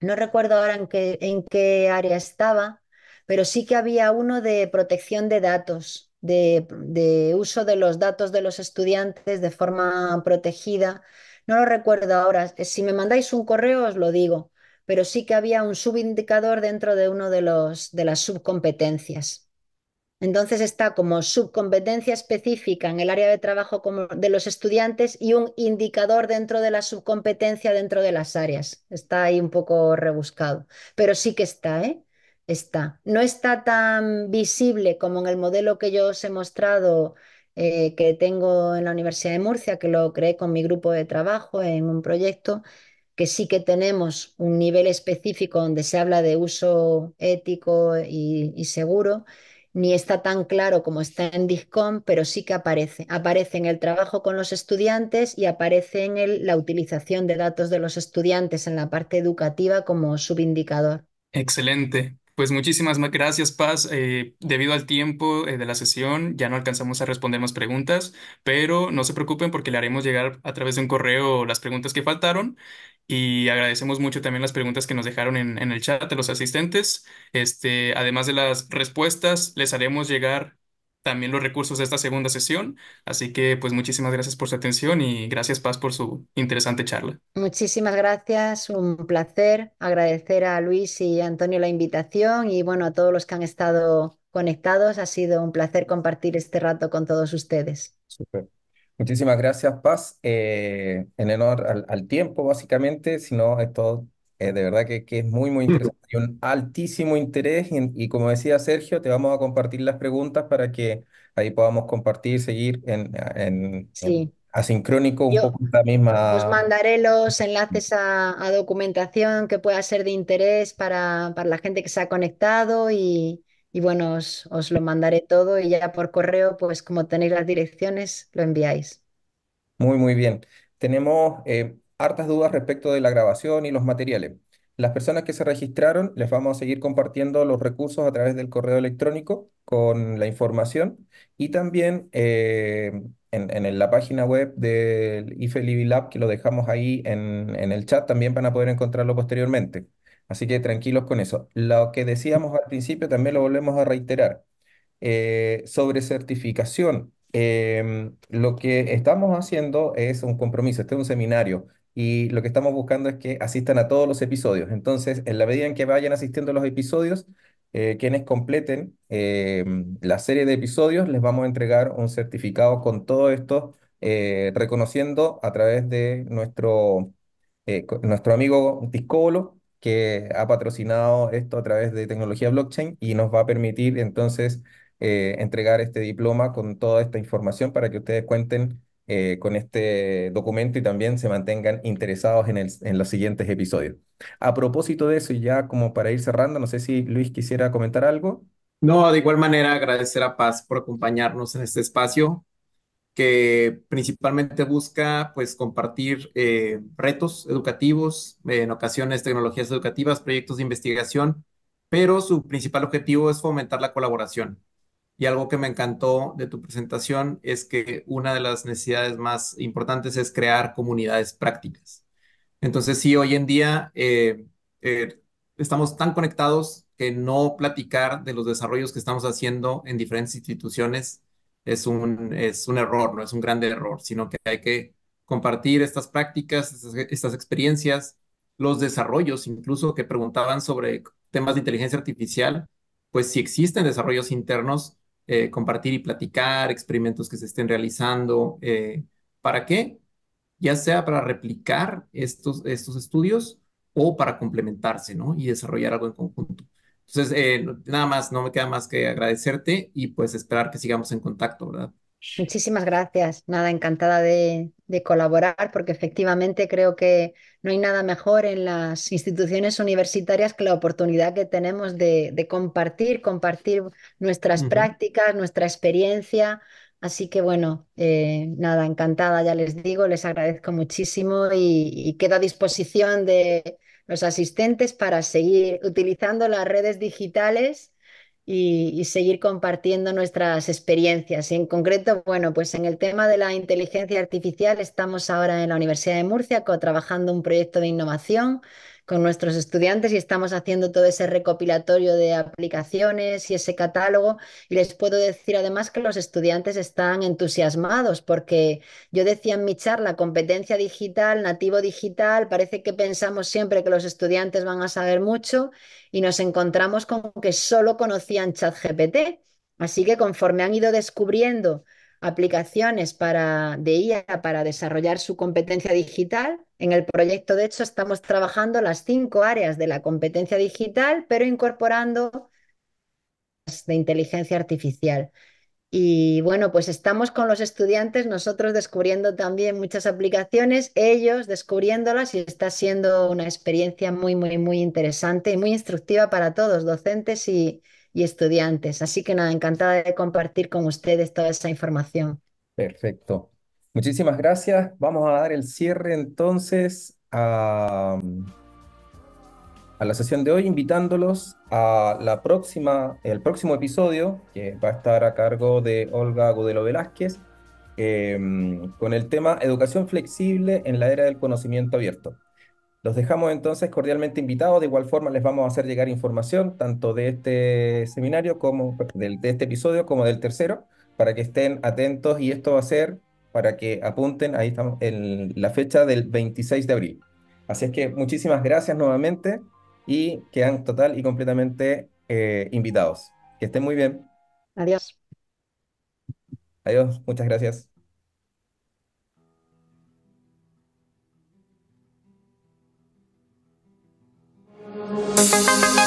no recuerdo ahora en en qué área estaba, pero sí que había uno de protección de datos, de, uso de los datos de los estudiantes de forma protegida. No lo recuerdo ahora. Eh, si me mandáis un correo os lo digo, pero sí que había un subindicador dentro de uno de, los, de las subcompetencias. Entonces está como subcompetencia específica en el área de trabajo de los estudiantes y un indicador dentro de la subcompetencia dentro de las áreas. Está ahí un poco rebuscado, pero sí que está, ¿eh? está. No está tan visible como en el modelo que yo os he mostrado eh, que tengo en la Universidad de Murcia, que lo creé con mi grupo de trabajo en un proyecto, que sí que tenemos un nivel específico donde se habla de uso ético y, seguro, ni está tan claro como está en DISCOM, pero sí que aparece. Aparece en el trabajo con los estudiantes y aparece en la utilización de datos de los estudiantes en la parte educativa como subindicador. Excelente. Pues muchísimas gracias, Paz. Eh, debido al tiempo eh, de la sesión, ya no alcanzamos a responder más preguntas, pero no se preocupen porque le haremos llegar a través de un correo las preguntas que faltaron y agradecemos mucho también las preguntas que nos dejaron en, el chat de los asistentes. Este, además de las respuestas, les haremos llegar también los recursos de esta segunda sesión. Así que pues muchísimas gracias por su atención y gracias Paz por su interesante charla. Muchísimas gracias, un placer agradecer a Luis y Antonio la invitación y bueno, a todos los que han estado conectados. Ha sido un placer compartir este rato con todos ustedes. Super. Muchísimas gracias, Paz. Eh, en honor al, tiempo, básicamente, si no, todo eh, de verdad que, es muy, muy interesante. Hay un altísimo interés y, como decía Sergio, te vamos a compartir las preguntas para que ahí podamos compartir, seguir en, asincrónico un poco la misma. Os mandaré los enlaces a, documentación que pueda ser de interés para, para la gente que se ha conectado y, y bueno, os, lo mandaré todo y ya por correo, pues como tenéis las direcciones, lo enviáis. Muy, muy bien. Tenemos... Eh, hartas dudas respecto de la grabación y los materiales. Las personas que se registraron, les vamos a seguir compartiendo los recursos a través del correo electrónico con la información y también eh, en, la página web del IFE Lab, que lo dejamos ahí en, el chat, también van a poder encontrarlo posteriormente. Así que tranquilos con eso. Lo que decíamos al principio también lo volvemos a reiterar. Eh, sobre certificación, em, lo que estamos haciendo es un compromiso, este es un seminario y lo que estamos buscando es que asistan a todos los episodios. Entonces, en la medida en que vayan asistiendo a los episodios, eh, quienes completen eh, la serie de episodios, les vamos a entregar un certificado con todo esto, eh, reconociendo a través de nuestro, nuestro amigo Discobolo, que ha patrocinado esto a través de tecnología blockchain y nos va a permitir entonces entregar este diploma con toda esta información para que ustedes cuenten eh, con este documento y también se mantengan interesados en, los siguientes episodios. A propósito de eso, y ya como para ir cerrando, no sé si Luis quisiera comentar algo. No, de igual manera agradecer a Paz por acompañarnos en este espacio que principalmente busca pues compartir eh, retos educativos, en ocasiones tecnologías educativas, proyectos de investigación, pero su principal objetivo es fomentar la colaboración, y algo que me encantó de tu presentación es que una de las necesidades más importantes es crear comunidades prácticas. Entonces, sí, hoy en día eh, eh, estamos tan conectados que no platicar de los desarrollos que estamos haciendo en diferentes instituciones es un, es un error, no es un grande error, sino que hay que compartir estas prácticas, estas experiencias, los desarrollos, incluso que preguntaban sobre temas de inteligencia artificial, pues si existen desarrollos internos eh, compartir y platicar, experimentos que se estén realizando. Eh, ¿Para qué? Ya sea para replicar estos, estos estudios o para complementarse, ¿no? Y desarrollar algo en conjunto. Entonces, eh, nada más, no me queda más que agradecerte y pues esperar que sigamos en contacto, ¿verdad? Muchísimas gracias. Nada, encantada de, de colaborar porque efectivamente creo que no hay nada mejor en las instituciones universitarias que la oportunidad que tenemos de, compartir, compartir nuestras prácticas, nuestra experiencia. Así que bueno, eh, nada, encantada, ya les digo, les agradezco muchísimo y quedo a disposición de los asistentes para seguir utilizando las redes digitales y, seguir compartiendo nuestras experiencias. Y en concreto, bueno, pues en el tema de la inteligencia artificial estamos ahora en la Universidad de Murcia trabajando un proyecto de innovación con nuestros estudiantes y estamos haciendo todo ese recopilatorio de aplicaciones y ese catálogo. Y les puedo decir además que los estudiantes están entusiasmados porque yo decía en mi charla, competencia digital, nativo digital, parece que pensamos siempre que los estudiantes van a saber mucho y nos encontramos con que solo conocían ChatGPT. Así que conforme han ido descubriendo aplicaciones para, de IA para desarrollar su competencia digital. En el proyecto, de hecho, estamos trabajando las cinco áreas de la competencia digital, pero incorporando de inteligencia artificial. Y bueno, pues estamos con los estudiantes, nosotros descubriendo también muchas aplicaciones, ellos descubriéndolas y está siendo una experiencia muy, muy, muy interesante y muy instructiva para todos, docentes y, y estudiantes. Así que nada, encantada de compartir con ustedes toda esa información. Perfecto. Muchísimas gracias. Vamos a dar el cierre entonces a, la sesión de hoy, invitándolos a la próxima, el próximo episodio que va a estar a cargo de Olga Godelo Velázquez eh, con el tema Educación flexible en la era del conocimiento abierto. Los dejamos entonces cordialmente invitados. De igual forma les vamos a hacer llegar información tanto de este seminario como de este episodio como del tercero para que estén atentos y esto va a ser para que apunten, ahí estamos, en la fecha del 26 de abril. Así es que muchísimas gracias nuevamente y quedan total y completamente eh, invitados. Que estén muy bien. Adiós. Adiós, muchas gracias. Thank you.